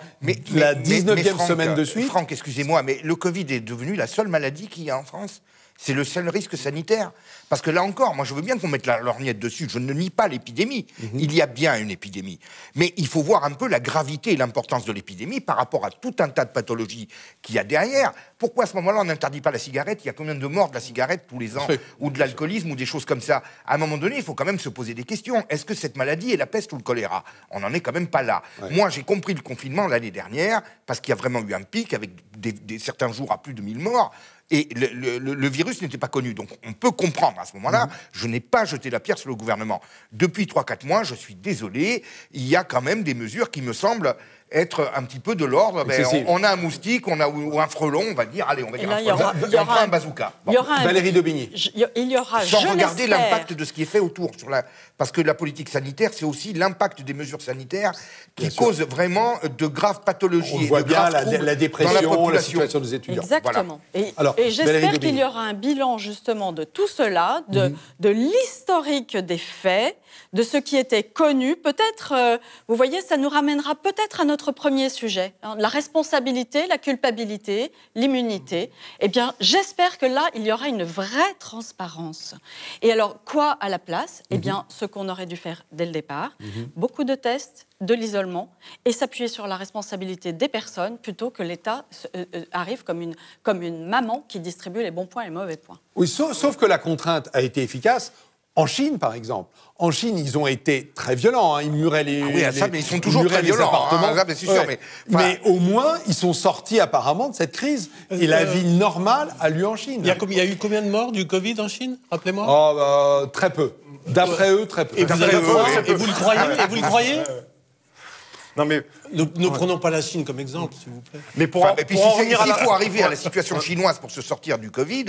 S2: la 19e semaine de suite. Franck, excusez-moi, mais le Covid est devenu la seule maladie qu'il y a en France c'est le seul risque sanitaire. Parce que là encore, moi je veux bien qu'on mette la lorgnette dessus, je ne nie pas l'épidémie. Mhm. Il y a bien une épidémie. Mais il faut voir un peu la gravité et l'importance de l'épidémie par rapport à tout un tas de pathologies qu'il y a derrière. Pourquoi à ce moment-là on n'interdit pas la cigarette Il y a combien de morts de la cigarette tous les ans Ou de l'alcoolisme ou des choses comme ça À un moment donné, il faut quand même se poser des questions. Est-ce que cette maladie est la peste ou le choléra On n'en est quand même pas là. Moi j'ai compris le confinement l'année dernière parce qu'il y a vraiment eu un pic avec certains jours à plus de 1000 morts. Et le, virus n'était pas connu. Donc on peut comprendre à ce moment-là, mhm. je n'ai pas jeté la pierre sur le gouvernement. Depuis 3-4 mois, je suis désolé, il y a quand même des mesures qui me semblent être un petit peu de l'ordre. Ben, on, a un moustique, on a ou un frelon, on va dire, allez, on va eh dire un ben, frelon, aura, un, bazooka.
S3: Valérie Daubigny. Il y aura, Sans je regarder l'impact
S2: de ce qui est fait autour. Sur la, parce que la politique sanitaire, c'est aussi l'impact des mesures sanitaires qui cause causent vraiment de graves pathologies. On voit bien la, dépression, la, la, situation des étudiants.
S1: Exactement.
S3: Et, j'espère qu'il y aura un bilan justement de tout cela, de, mhm. de l'historique des faits de ce qui était connu. Peut-être, euh, vous voyez, ça nous ramènera peut-être à notre premier sujet, hein, la responsabilité, la culpabilité, l'immunité. Eh bien, j'espère que là, il y aura une vraie transparence. Et alors, quoi à la place Eh mhm. bien, ce qu'on aurait dû faire dès le départ, mhm. beaucoup de tests, de l'isolement et s'appuyer sur la responsabilité des personnes plutôt que l'État euh, euh, arrive comme une, comme une maman qui distribue les bons points et les mauvais points.
S1: Oui, sauf que la contrainte a été efficace en Chine, par exemple. En Chine, ils ont été très violents. Hein. Ils muraient les, ah oui, ça, mais ils sont toujours très violents. Hein, mais, au moins, ils sont sortis apparemment de cette crise. Et la euh, vie normale a lieu en Chine. Il
S5: y a, eu combien de morts du Covid en Chine Rappelez-moi. Oh, bah, très peu. D'après eux, très peu. Et et vous le croyez, et vous le croyez non, mais... Ne, prenons pas la Chine comme exemple, s'il vous plaît. Mais pour, faut arriver à la situation chinoise
S2: pour se sortir du Covid,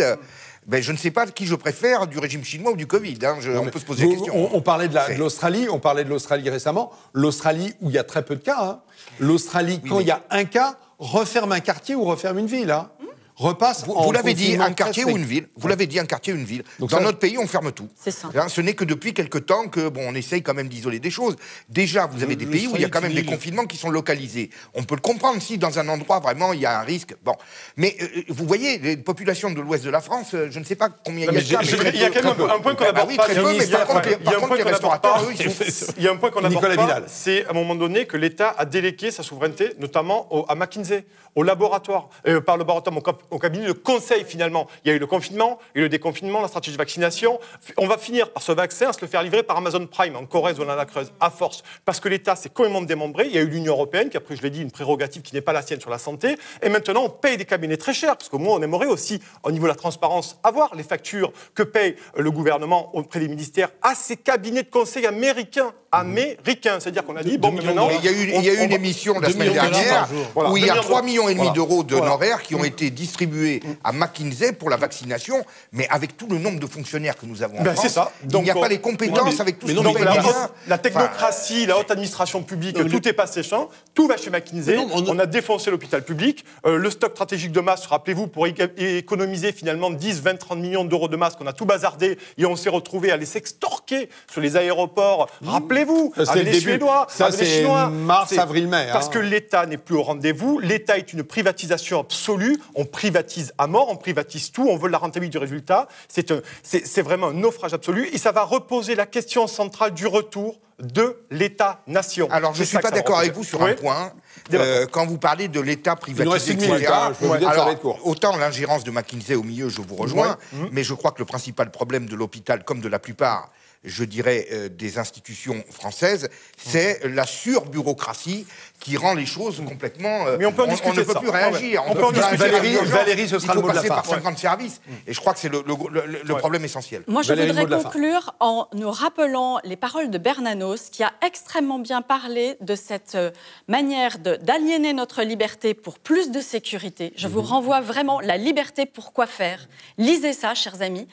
S2: ben, je ne sais pas qui je préfère, du régime chinois ou du Covid. Hein. on peut se poser des questions. – hein. On, parlait de
S1: l'Australie, on parlait de l'Australie récemment. L'Australie, où il y a très peu de cas. Hein. L'Australie, quand il y a
S2: un cas, referme un quartier ou referme une ville repasse vous, l'avez dit, un quartier ou une ville. Vous l'avez dit, un quartier ou une ville. Dans notre pays, on ferme tout. C'est hein, ce n'est que depuis quelques temps que bon, on essaye quand même d'isoler des choses. Déjà, vous avez des pays où il y a quand même des confinements qui sont localisés. On peut le comprendre si dans un endroit vraiment il y a un risque. Bon, mais euh, euh, vous voyez, les populations de l'Ouest de la France, euh, je ne sais pas combien il y a. De il y a quand même un, point qu'on a Il y a un
S3: point qu'on n'aborde pas.
S4: C'est à un moment donné que l'État a délégué sa souveraineté, notamment à McKinsey, au laboratoire, par le laboratoire au cabinet le conseil finalement. Il y a eu le confinement, il y a eu le déconfinement, la stratégie de vaccination. On va finir par ce vaccin se le faire livrer par Amazon Prime en Corrèze ou en la Creuse, à force. Parce que l'État s'est complètement démembré. Il y a eu l'Union européenne qui a pris, je l'ai dit, une prérogative qui n'est pas la sienne sur la santé. Et maintenant, on paye des cabinets très chers, parce qu'au moins, on aimerait aussi, au niveau de la transparence, avoir les factures que paye le gouvernement auprès des ministères à ces cabinets de conseil
S2: américains Américains, C'est-à-dire qu'on a dit, bon, maintenant. Il y a eu, une émission la semaine dernière où il y a 3,5 millions et demi d'euros d'honoraires qui ont été distribué mm. à McKinsey pour la vaccination, mais avec tout le nombre de fonctionnaires que nous avons. Ben c'est ça. Donc, il n'y a pas les compétences avec tout mais ce qu'on la, la technocratie,
S4: la haute administration publique, tout n'est pas séchant. Tout va chez McKinsey. on, a défoncé l'hôpital public. Euh, le stock stratégique de masse, rappelez-vous, pour économiser finalement 10, 20, 30 millions d'euros de masques, on a tout bazardé et on s'est retrouvé à les extorquer sur les aéroports. Rappelez-vous, avec les Suédois, ça, avec les Chinois. Mars, avril, mai. Parce hein. que l'État n'est plus au rendez-vous. L'État est une privatisation absolue. On privatise à mort, on privatise tout, on veut la rentabilité du résultat. C'est vraiment un naufrage absolu et ça va reposer la question centrale du
S2: retour de l'État-nation. Alors, je ne suis pas d'accord avec vous sur un point. Euh, quand vous parlez de l'État privatisé, hein. autant l'ingérence de McKinsey au milieu, je vous rejoins, mmh. mais je crois que le principal problème de l'hôpital, comme de la plupart je dirais, euh, des institutions françaises, mmh. c'est la surbureaucratie qui rend les choses complètement. Euh, mais on peut discuter. On, ne peut plus réagir. On, peut, discuter. Valérie, Valérie, ce sera le mot de la fin. par 50 services. Mm. Et je crois que c'est le, problème essentiel. Moi, je voudrais
S3: conclure en nous rappelant les paroles de Bernanos, qui a extrêmement bien parlé de cette euh, manière d'aliéner notre liberté pour plus de sécurité. Je vous mhm. renvoie vraiment la liberté pour quoi faire. Lisez ça, chers amis,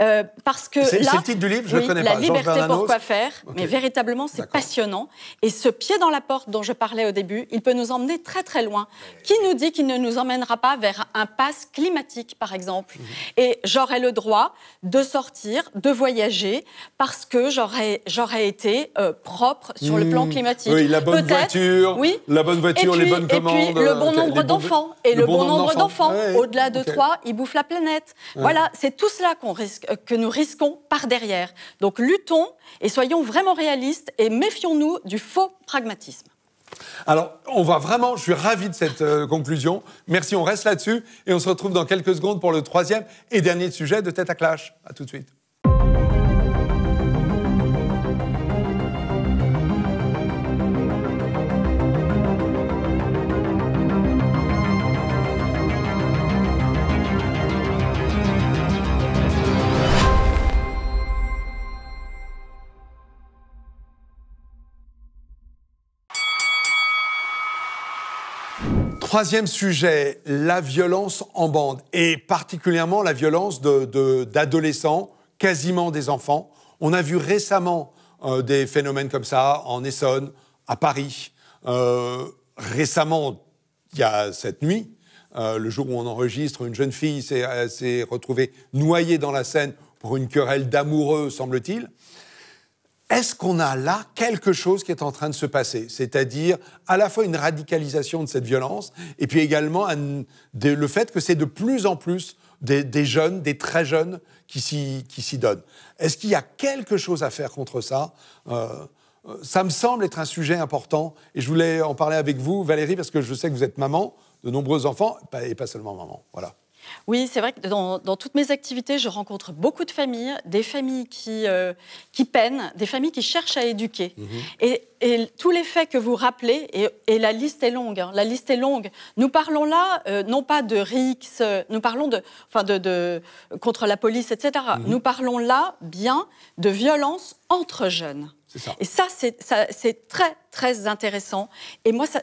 S3: euh, parce que c'est le titre du livre. Je le connais la pas. La liberté pour quoi faire, mais véritablement, c'est passionnant. Et ce pied dans la porte dont je parlais au début, il peut nous emmener très très loin. Qui nous dit qu'il ne nous emmènera pas vers un pass climatique, par exemple mhm. Et j'aurai le droit de sortir, de voyager, parce que j'aurais été euh, propre sur le plan mhm. climatique. Oui, la bonne voiture, oui. la bonne voiture, les bonnes commandes. Et puis euh, le bon nombre d'enfants. Et le, bon, nombre d'enfants. Au-delà de trois, 3, ils bouffent la planète. Voilà, c'est tout cela qu'on risque, euh, que nous risquons par derrière. Donc luttons et soyons vraiment réalistes et méfions-nous du faux pragmatisme.
S1: Alors, on va vraiment, je suis ravi de cette euh, conclusion. Merci, on reste là-dessus et on se retrouve dans quelques secondes pour le troisième et dernier sujet de Tête à Clash. À tout de suite. Troisième sujet, la violence en bande, et particulièrement la violence d'adolescents, quasiment des enfants. On a vu récemment euh, des phénomènes comme ça en Essonne, à Paris. Euh, récemment, il y a cette nuit, euh, le jour où on enregistre, une jeune fille s'est retrouvée noyée dans la Seine pour une querelle d'amoureux, semble-t-il est-ce qu'on a là quelque chose qui est en train de se passer C'est-à-dire à la fois une radicalisation de cette violence et puis également le fait que c'est de plus en plus des, jeunes, des très jeunes qui s'y donnent. Est-ce qu'il y a quelque chose à faire contre ça euh, euh, Ça me semble être un sujet important et je voulais en parler avec vous, Valérie, parce que je sais que vous êtes maman de nombreux enfants et pas seulement maman. Voilà.
S3: Oui, c'est vrai que dans, toutes mes activités, je rencontre beaucoup de familles, des familles qui, euh, peinent, des familles qui cherchent à éduquer. Mhm. Et, tous les faits que vous rappelez, et, la liste est longue, hein. la liste est longue. Nous parlons là, euh, non pas de RIX, euh, nous parlons de, contre la police, etc. Mhm. Nous parlons là, bien, de violence entre jeunes. Et ça, c'est très, très intéressant. Et moi, ça,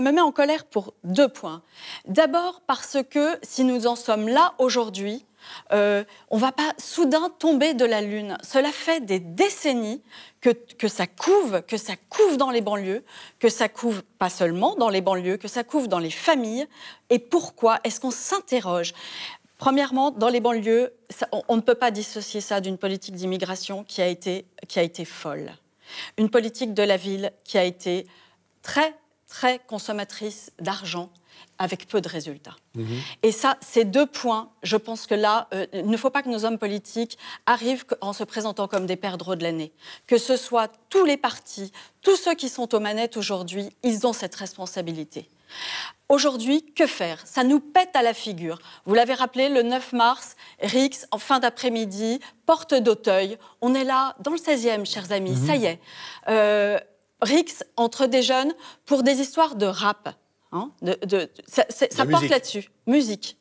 S3: me met en colère pour deux points. D'abord, parce que si nous en sommes là aujourd'hui, euh, on ne va pas soudain tomber de la lune. Cela fait des décennies que, que, ça couve, que ça couve dans les banlieues, que ça couve pas seulement dans les banlieues, que ça couve dans les familles. Et pourquoi est-ce qu'on s'interroge Premièrement, dans les banlieues, on, ne peut pas dissocier ça d'une politique d'immigration qui, a été, qui a été folle. Une politique de la ville qui a été très, très consommatrice d'argent, avec peu de résultats. Mhm. Et ça, ces deux points, je pense que là, euh, il ne faut pas que nos hommes politiques arrivent en se présentant comme des perdreaux de l'année. Que ce soit tous les partis, tous ceux qui sont aux manettes aujourd'hui, ils ont cette responsabilité. Aujourd'hui, que faire Ça nous pète à la figure. Vous l'avez rappelé, le 9 mars, Rix, en fin d'après-midi, porte d'Auteuil. On est là, dans le 16e, chers amis, mhm. ça y est. Euh, Rix entre des jeunes pour des histoires de rap. Hein ça, porte là-dessus. Musique.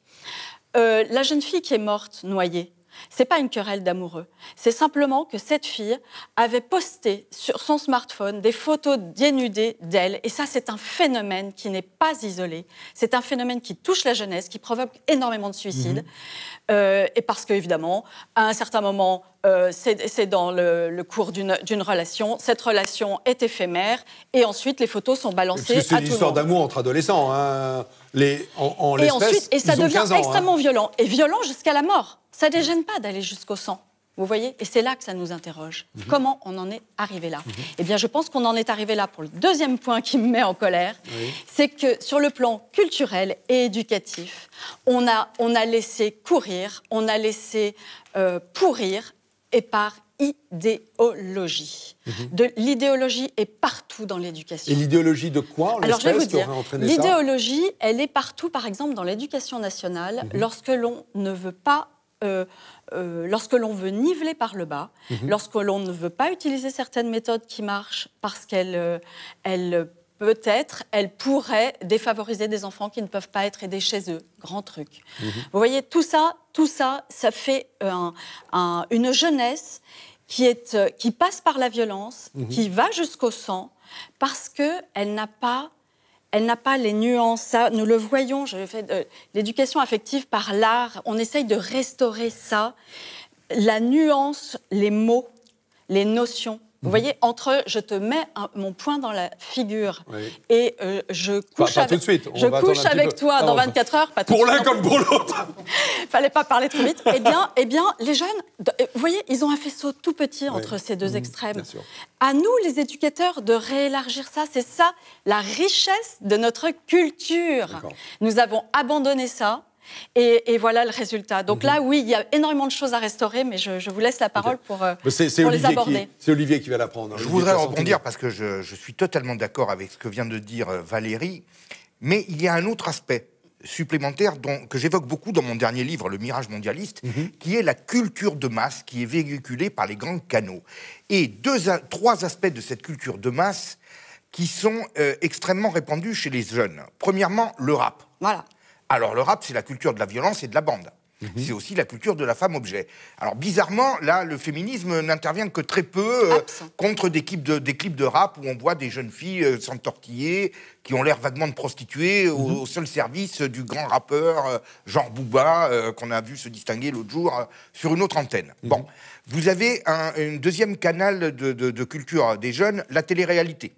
S3: Euh, la jeune fille qui est morte, noyée, c'est pas une querelle d'amoureux. C'est simplement que cette fille avait posté sur son smartphone des photos dénudées d'elle. Et ça, c'est un phénomène qui n'est pas isolé. C'est un phénomène qui touche la jeunesse, qui provoque énormément de suicides. Mhm. Euh, et parce qu'évidemment, à un certain moment, euh, c'est dans le, cours d'une relation. Cette relation est éphémère et ensuite les photos sont balancées. C'est une histoire
S1: d'amour entre adolescents. Hein. en, et ensuite, et ça devient hein. extrêmement
S3: violent et violent jusqu'à la mort. Ça ne dégêne pas d'aller jusqu'au sang. Vous voyez Et c'est là que ça nous interroge. Mhm. Comment on en est arrivé là mhm. Eh bien, je pense qu'on en est arrivé là pour le deuxième point qui me met en colère. C'est que sur le plan culturel et éducatif, on a, on a laissé courir, on a laissé euh, pourrir et par idéologie. Mhm. De l'idéologie est partout dans l'éducation. Et
S1: l'idéologie de quoi Alors je vous dire, l'idéologie,
S3: elle est partout, par exemple, dans l'éducation nationale, lorsque l'on ne veut pas euh, euh, lorsque l'on veut niveler par le bas, mhm. lorsque l'on ne veut pas utiliser certaines méthodes qui marchent parce qu'elles euh, elles, peut-être elles pourraient défavoriser des enfants qui ne peuvent pas être aidés chez eux. Grand truc. Mhm. Vous voyez, tout ça, tout ça, ça fait une jeunesse qui, est, qui passe par la violence, mhm. qui va jusqu'au sang, parce qu'elle n'a pas elle n'a pas les nuances. Ça, nous le voyons. Je fais l'éducation affective par l'art. On essaye de restaurer ça, la nuance, les mots, les notions. Vous voyez, entre je te mets mon poing dans la figure et euh, je couche avec, tout de suite. toi dans 24 ah, heures. pour l'un comme pour l'autre. Fallait pas parler trop vite. eh bien, eh bien, les jeunes, euh, vous voyez, ils ont un faisceau tout petit entre ces deux mhm, extrêmes. À nous, les éducateurs, de réélargir ça. C'est ça la richesse de notre culture. Nous avons abandonné ça et, voilà le résultat. Donc mhm. là, oui, il y a énormément de choses à restaurer, mais je, vous laisse la parole pour, euh, pour les aborder.
S2: C'est Olivier qui va la prendre. Hein. je voudrais rebondir parce que je, suis totalement d'accord avec ce que vient de dire euh, Valérie, mais il y a un autre aspect supplémentaire dont, que j'évoque beaucoup dans mon dernier livre, Le Mirage mondialiste, mhm. qui est la culture de masse qui est véhiculée par les grands canaux. Et deux, trois aspects de cette culture de masse qui sont euh, extrêmement répandus chez les jeunes. Premièrement, le rap. Voilà. Alors le rap, c'est la culture de la violence et de la bande. Mhm. C'est aussi la culture de la femme objet. Alors bizarrement, là, le féminisme n'intervient que très peu euh, contre des clips, de, rap où on voit des jeunes filles euh, s'entortiller, qui ont l'air vaguement de prostituées, au, mhm. seul service du grand rappeur euh, Jean genre Booba qu'on a vu se distinguer l'autre jour sur une autre antenne. Mhm. Bon, vous avez un, deuxième canal de, de culture des jeunes, la télé-réalité.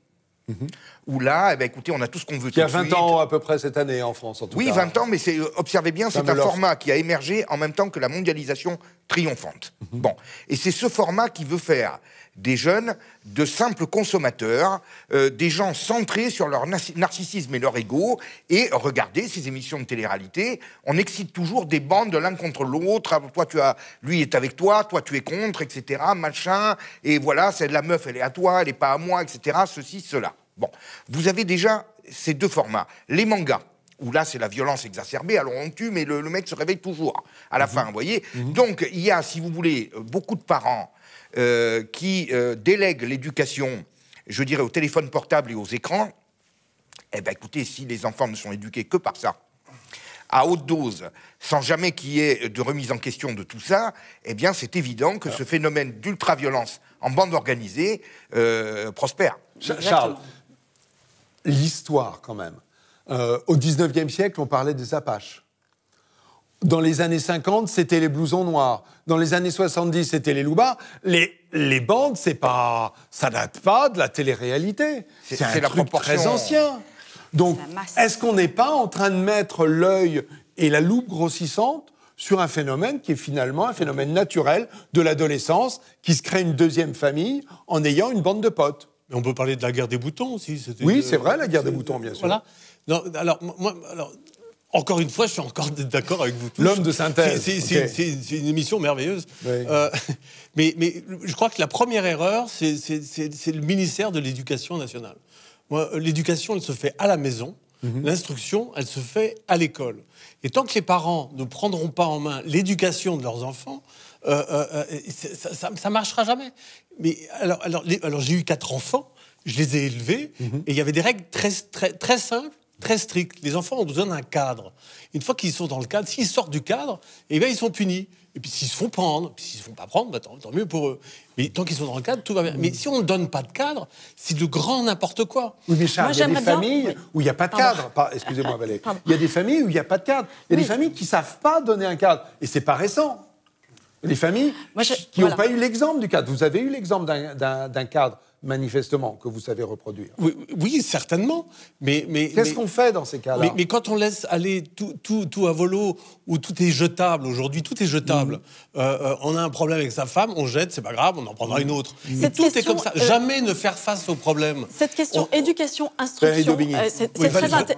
S2: Mhm. Ou Où là, eh ben, écoutez, on a tout ce qu'on veut. Il y a 20 ans à peu près cette année en France, en tout cas. Oui, 20 ans, mais euh, observez bien, c'est un format qui a émergé en même temps que la mondialisation triomphante. Mhm. Bon, et c'est ce format qui veut faire des jeunes de simples consommateurs, euh, des gens centrés sur leur narcissisme et leur ego. Et regardez ces émissions de télé-réalité, on excite toujours des bandes l'un contre l'autre. Ah, toi, tu as, lui est avec toi, toi tu es contre, etc. Machin. Et voilà, c'est de la meuf, elle est à toi, elle n'est pas à moi, etc. Ceci, cela. Bon, vous avez déjà ces deux formats. Les mangas, où là c'est la violence exacerbée, alors on tue, mais le, mec se réveille toujours à la mhm. fin, vous voyez mhm. Donc il y a, si vous voulez, euh, beaucoup de parents euh, qui euh, délèguent l'éducation, je dirais, au téléphone portable et aux écrans. Eh bien écoutez, si les enfants ne sont éduqués que par ça, à haute dose, sans jamais qu'il y ait de remise en question de tout ça, eh bien c'est évident que ce phénomène dultra en bande organisée prospère. Charles, l'histoire quand même euh, au
S1: 19e siècle, on parlait des Apaches. Dans les années 50, c'était les blousons noirs. Dans les années 70, c'était les loubards. Les, bandes, c'est pas, ça date pas de la télé-réalité. C'est truc très ancien. Donc, est-ce qu'on n'est pas en train de mettre l'œil et la loupe grossissante sur un phénomène qui est finalement un phénomène naturel de l'adolescence qui se crée une deuxième famille en ayant une bande de
S5: potes. on peut parler de la guerre des boutons aussi. Oui, c'est vrai, la guerre des boutons, bien sûr. Non, alors, moi, alors, encore une fois, je suis encore d'accord avec vous tous. L'homme de synthèse. C'est une émission merveilleuse. Euh, mais, mais, je crois que la première erreur, c'est le ministère de l'Éducation nationale. Euh, l'éducation, elle se fait à la maison. Mhm. L'instruction, elle se fait à l'école. Et tant que les parents ne prendront pas en main l'éducation de leurs enfants, euh, ça ne marchera jamais. Mais alors, alors, alors j'ai eu quatre enfants je les ai élevés, mhm. et il y avait des règles très, très, très simples très strict. Les enfants ont besoin d'un cadre. Une fois qu'ils sont dans le cadre, s'ils sortent du cadre, eh bien, ils sont punis. Et puis s'ils se font prendre, puis s'ils se font pas prendre, bah, tant, mieux pour eux. Mais tant qu'ils sont dans le cadre, tout va bien. Mais si on ne donne pas de cadre, c'est de grand n'importe quoi. Oui, mais Charles, ah, il y a des familles où il n'y a pas de cadre. Excusez-moi,
S1: Valérie. Il y a des familles où il n'y a pas de cadre. Il y a des familles qui ne savent pas donner un cadre. Et c'est pas récent. Les familles qui n'ont pas eu l'exemple du cadre. Vous avez eu l'exemple d'un cadre manifestement, que vous savez reproduire.
S5: Oui, certainement. Mais, mais Qu'est-ce qu'on
S1: fait dans ces cas-là
S5: mais, quand on laisse aller tout, à volo, où tout est jetable, aujourd'hui, tout est jetable, mm. euh, euh, on a un problème avec sa femme, on jette, c'est pas grave, on en prendra mm. une autre. Cette tout est comme ça. Euh, Jamais ne faire face au problème.
S3: Cette question éducation, instruction,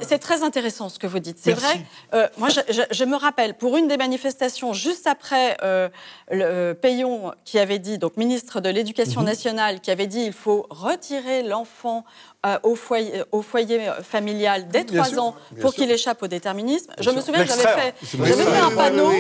S3: c'est très, intéressant ce que vous dites. C'est vrai, moi, je, me rappelle, pour une des manifestations, juste après le Payon, qui avait dit, donc ministre de l'Éducation mhm. nationale, qui avait dit il faut retirer l'enfant euh, au, foyer, euh, au, foyer, familial dès 3 ans pour qu'il échappe au déterminisme. je me souviens que j'avais fait, un panneau,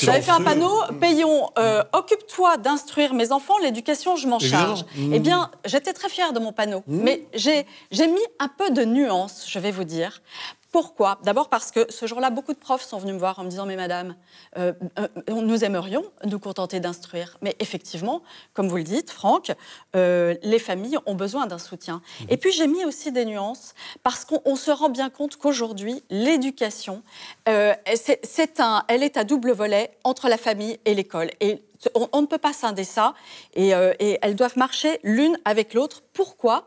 S3: j'avais fait un panneau, payons, euh, occupe-toi d'instruire mes enfants, l'éducation, je m'en charge. Eh mm. bien, j'étais très fière de mon panneau, mm. mais j'ai mis un peu de nuance, je vais vous dire, pourquoi D'abord parce que ce jour-là, beaucoup de profs sont venus me voir en me disant Mais madame, euh, euh, nous aimerions nous contenter d'instruire. Mais effectivement, comme vous le dites, Franck, euh, les familles ont besoin d'un soutien. Mhm. Et puis j'ai mis aussi des nuances parce qu'on se rend bien compte qu'aujourd'hui, l'éducation, elle est à double volet entre la famille et l'école. Et on, ne peut pas scinder ça. et elles doivent marcher l'une avec l'autre. Pourquoi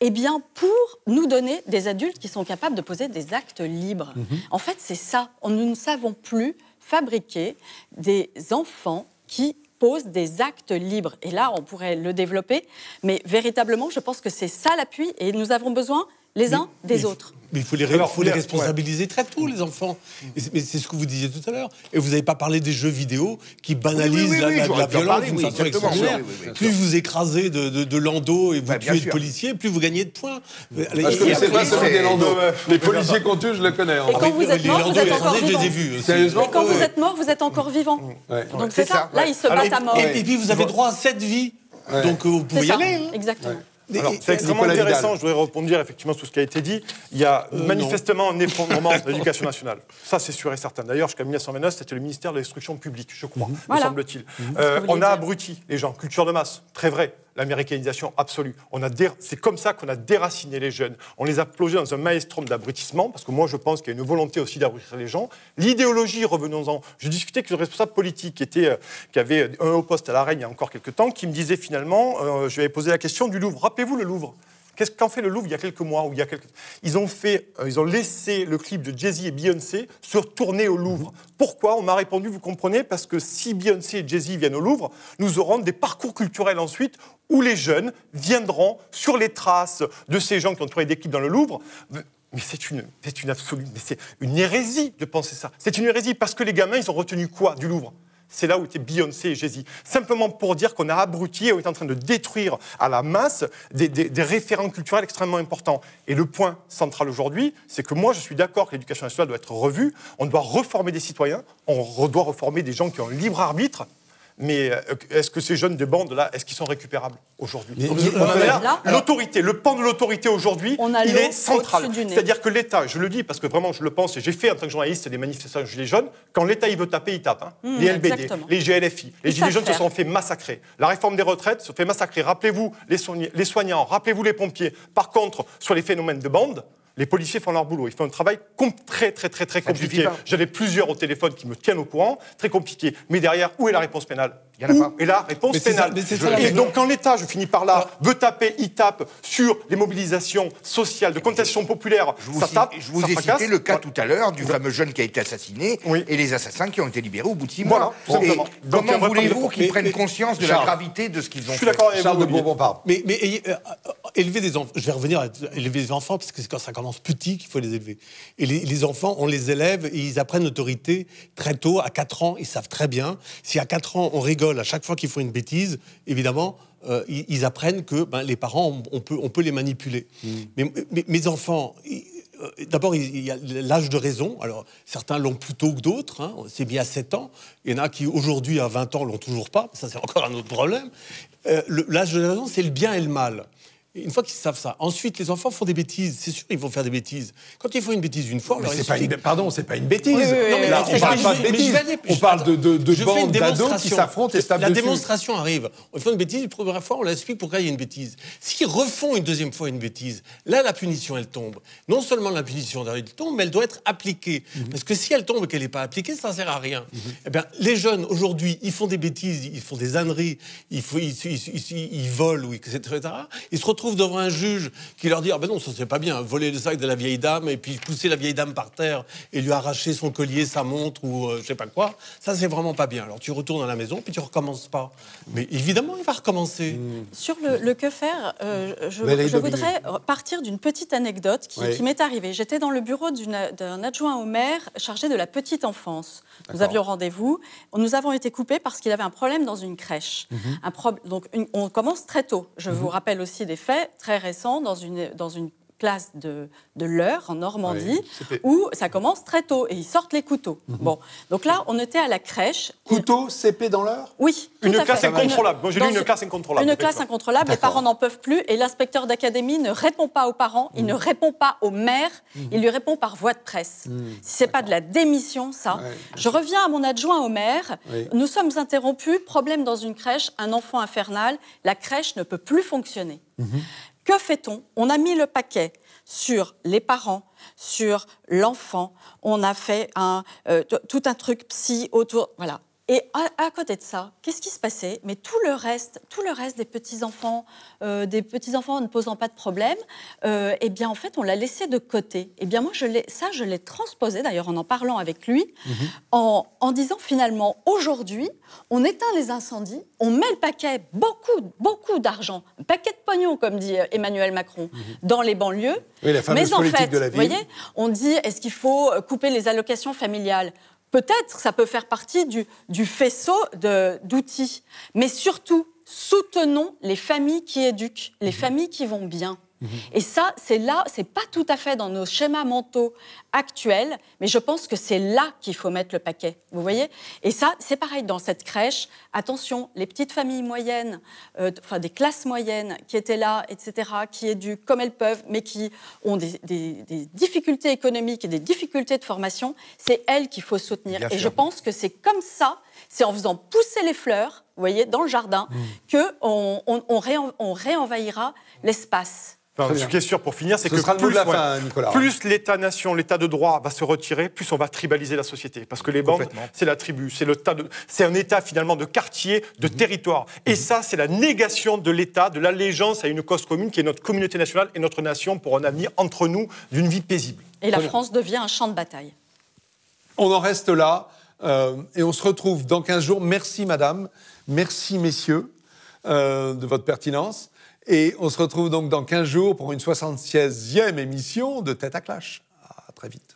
S3: eh bien, pour nous donner des adultes qui sont capables de poser des actes libres. Mhm. En fait, c'est ça. Nous ne savons plus fabriquer des enfants qui posent des actes libres. Et là, on pourrait le développer, mais véritablement, je pense que c'est ça l'appui, et nous avons besoin les uns des autres.
S5: Mais il faut les, responsabiliser très tôt, les mm. enfants. Mm. mais c'est ce que vous disiez tout à l'heure. Et vous n'avez pas parlé des jeux vidéo qui banalisent la, violence d'une façon extraordinaire. plus vous écrasez de, de, et vous tuez de policiers, plus vous gagnez de points. Mm. Parce que c'est pas celui des lando. Les policiers qu'on tue, je le connais. Hein. Et quand ah vous êtes mort, vous êtes encore vivant. Quand vous
S3: êtes mort, vous êtes encore vivant. Donc c'est ça. Là, ils se battent à mort. Et puis vous
S5: avez droit à cette vie, Donc euh, vous
S4: pouvez y aller. Hein. Exactement. C'est extrêmement intéressant, je voudrais répondre effectivement sur ce qui a été dit. Il y a euh, manifestement un effondrement de l'éducation nationale. Ça, c'est sûr et certain. D'ailleurs, jusqu'à 1929, c'était le ministère de l'instruction publique, je crois, me semble-t-il. Mhm. Euh, on a abruti les gens, culture de masse, très vrai l'américanisation absolue. On a C'est comme ça qu'on a déraciné les jeunes. On les a plongés dans un maelstrom d'abrutissement, parce que moi, je pense qu'il y a une volonté aussi d'abrutir les gens. L'idéologie, revenons-en. Je discutais avec le responsable politique qui, était, euh, qui avait un haut poste à la Reine il y a encore quelques temps, qui me disait finalement, euh, je lui avais posé la question du Louvre. Rappelez-vous le Louvre. Qu'est-ce qu'en fait le Louvre il y a quelques mois il y Ils ont fait, euh, ils ont laissé le clip de Jay-Z et Beyoncé se tourner au Louvre. Pourquoi On m'a répondu, vous comprenez, parce que si Beyoncé et Jay-Z viennent au Louvre, nous aurons des parcours culturels ensuite où les jeunes viendront sur les traces de ces gens qui ont trouvé des dans le Louvre. Mais c'est une, absolue, c'est une hérésie de penser ça. C'est une hérésie parce que les gamins, ils ont retenu quoi du Louvre c'est là où était Beyoncé et jay Simplement pour dire qu'on a abruti et on est en train de détruire à la masse des, des référents culturels extrêmement importants. Et le point central aujourd'hui, c'est que moi, je suis d'accord que l'éducation nationale doit être revue. On doit reformer des citoyens, on doit reformer des gens qui ont un libre arbitre mais euh, est-ce que ces jeunes de bande là, est-ce qu'ils sont récupérables aujourd'hui L'autorité, le pan de l'autorité aujourd'hui, il est central. C'est-à-dire que l'État, je le dis parce que vraiment je le pense, et j'ai fait en tant que journaliste des manifestations des jeunes, quand l'État il veut taper, il tape. Hein. Mmh, les LBD, les GLFI, les Gilets jaunes se sont fait massacrer. La réforme des retraites se fait massacrer. Rappelez-vous les, soignants, rappelez-vous les pompiers. Par contre, sur les phénomènes de bande, les policiers font leur boulot. Ils font un travail très, très, très, très compliqué. J'avais plusieurs au téléphone qui me tiennent au courant, très compliqué. Mais derrière, où est la réponse pénale et là, réponse pénale. et donc, quand l'État, je finis par là, ah. veut taper, il tape
S2: sur les mobilisations sociales de contestation populaire, je vous ça tape. Je vous ai cité le cas tout à l'heure du fameux jeune qui a été assassiné et les assassins qui ont été libérés au bout de six mois. comment voulez-vous qu'ils prennent conscience de la gravité de ce qu'ils ont fait ?– je suis d'accord avec vous, de Mais, euh,
S5: élever des enfants, je vais revenir à élever des enfants, parce que c'est quand ça commence petit qu'il faut les élever. Et les, les enfants, on les élève et ils apprennent l'autorité très tôt, à 4 ans, ils savent très bien. Si à 4 ans, on rigole, à chaque fois qu'ils font une bêtise, évidemment, euh, ils, apprennent que ben, les parents, on, peut, les manipuler. Mm. mes enfants, euh, D'abord, il y a l'âge de raison. Alors, certains l'ont plus tôt que d'autres. Hein. C'est bien à 7 ans. Il y en a qui, aujourd'hui, à 20 ans, l'ont toujours pas. Ça, c'est encore un autre problème. Euh, l'âge de raison, c'est le bien et le mal. Une fois qu'ils savent ça, ensuite les enfants font des bêtises. C'est sûr, ils vont faire des bêtises. Quand ils font une bêtise une fois, on leur explique... pas Pardon, c'est pas une bêtise. on parle pas de bêtise. on parle de, qui s'affrontent et se La démonstration arrive. On fait une bêtise une première fois, on l'explique pourquoi il y a une bêtise. S'ils refont une deuxième fois une bêtise, là la punition elle tombe. Non seulement la punition elle tombe, mais elle doit être appliquée. Mhm. Parce que si elle tombe et qu'elle n'est pas appliquée, ça sert à rien. Mhm. Eh bien, les jeunes aujourd'hui, ils font des bêtises, ils font des âneries, ils, ils, ils, ils volent, etc. Ils se retrouvent devant un juge qui leur dit ah ben non, ça c'est pas bien, voler le sac de la vieille dame et puis pousser la vieille dame par terre et lui arracher son collier, sa montre ou euh, je sais pas quoi, ça c'est vraiment pas bien. Alors tu retournes à la maison puis tu recommences pas. Mais évidemment, il va recommencer. Mmh.
S3: Sur le, que faire, euh, je, je voudrais partir d'une petite anecdote qui, m'est arrivée. J'étais dans le bureau d'un adjoint au maire chargé de la petite enfance. Nous avions rendez-vous. Nous avons été coupés parce qu'il avait un problème dans une crèche. Mmh. Un donc on commence très tôt. Je mmh. vous rappelle aussi des faits très, récent dans une, dans une classe de, l'heure, en Normandie, où ça commence très tôt et ils sortent les couteaux. Mhm. Bon, donc là, on était à la crèche. Couteau, CP dans l'heure Oui. une classe fait. incontrôlable. Moi, j'ai une classe incontrôlable. Une classe incontrôlable, les parents n'en peuvent plus et l'inspecteur d'académie ne répond pas aux parents, il mhm. ne répond pas au maire, mhm. il lui répond par voie de presse. Si c'est pas de la démission, ça. Je reviens à mon adjoint au maire. Nous sommes interrompus, problème dans une crèche, un enfant infernal, la crèche ne peut plus fonctionner. Que fait-on On a mis le paquet sur les parents, sur l'enfant. On a fait un, euh, tout un truc psy autour. Voilà. Et à, côté de ça, qu'est-ce qui se passait Mais tout le reste, tout le reste des petits enfants, euh, des petits enfants ne posant pas de problème, euh, eh bien en fait on l'a laissé de côté. Eh bien moi je ça je l'ai transposé d'ailleurs en en parlant avec lui, mhm. en, disant finalement aujourd'hui on éteint les incendies, on met le paquet beaucoup beaucoup d'argent, paquet de pognon comme dit euh, Emmanuel Macron mhm. dans les banlieues. Oui, mais en fait, vous voyez, on dit est-ce qu'il faut couper les allocations familiales peut-être ça peut faire partie du, du faisceau d'outils. Mais surtout, soutenons les familles qui éduquent, les mhm. familles qui vont bien. Et ça, c'est là, c'est pas tout à fait dans nos schémas mentaux actuels, mais je pense que c'est là qu'il faut mettre le paquet. Vous voyez Et ça, c'est pareil dans cette crèche. Attention, les petites familles moyennes, euh, enfin des classes moyennes qui étaient là, etc., qui éduquent comme elles peuvent, mais qui ont des, difficultés économiques et des difficultés de formation, c'est elles qu'il faut soutenir. et je pense que c'est comme ça c'est en faisant pousser les fleurs, vous voyez, dans le jardin, hmm. que on, réenvahira l'espace.
S4: ce qui est sûr pour finir, c'est que plus, hein. l'État-nation, l'État de droit va se retirer, plus on va tribaliser la société. Parce que les banques, c'est la tribu, c'est c'est un État finalement de quartier, de mhm. territoire. Et mhm. ça, c'est la négation de l'État, de l'allégeance à une cause commune qui est notre communauté nationale et notre nation pour un avenir entre nous d'une vie paisible. Et la France
S3: devient un champ de bataille.
S1: On en reste là. Euh, et on se retrouve dans 15 jours. Merci, madame. Merci, messieurs, euh, de votre pertinence. Et on se retrouve donc dans 15 jours pour une 76e émission de Tête à Clash. À très vite.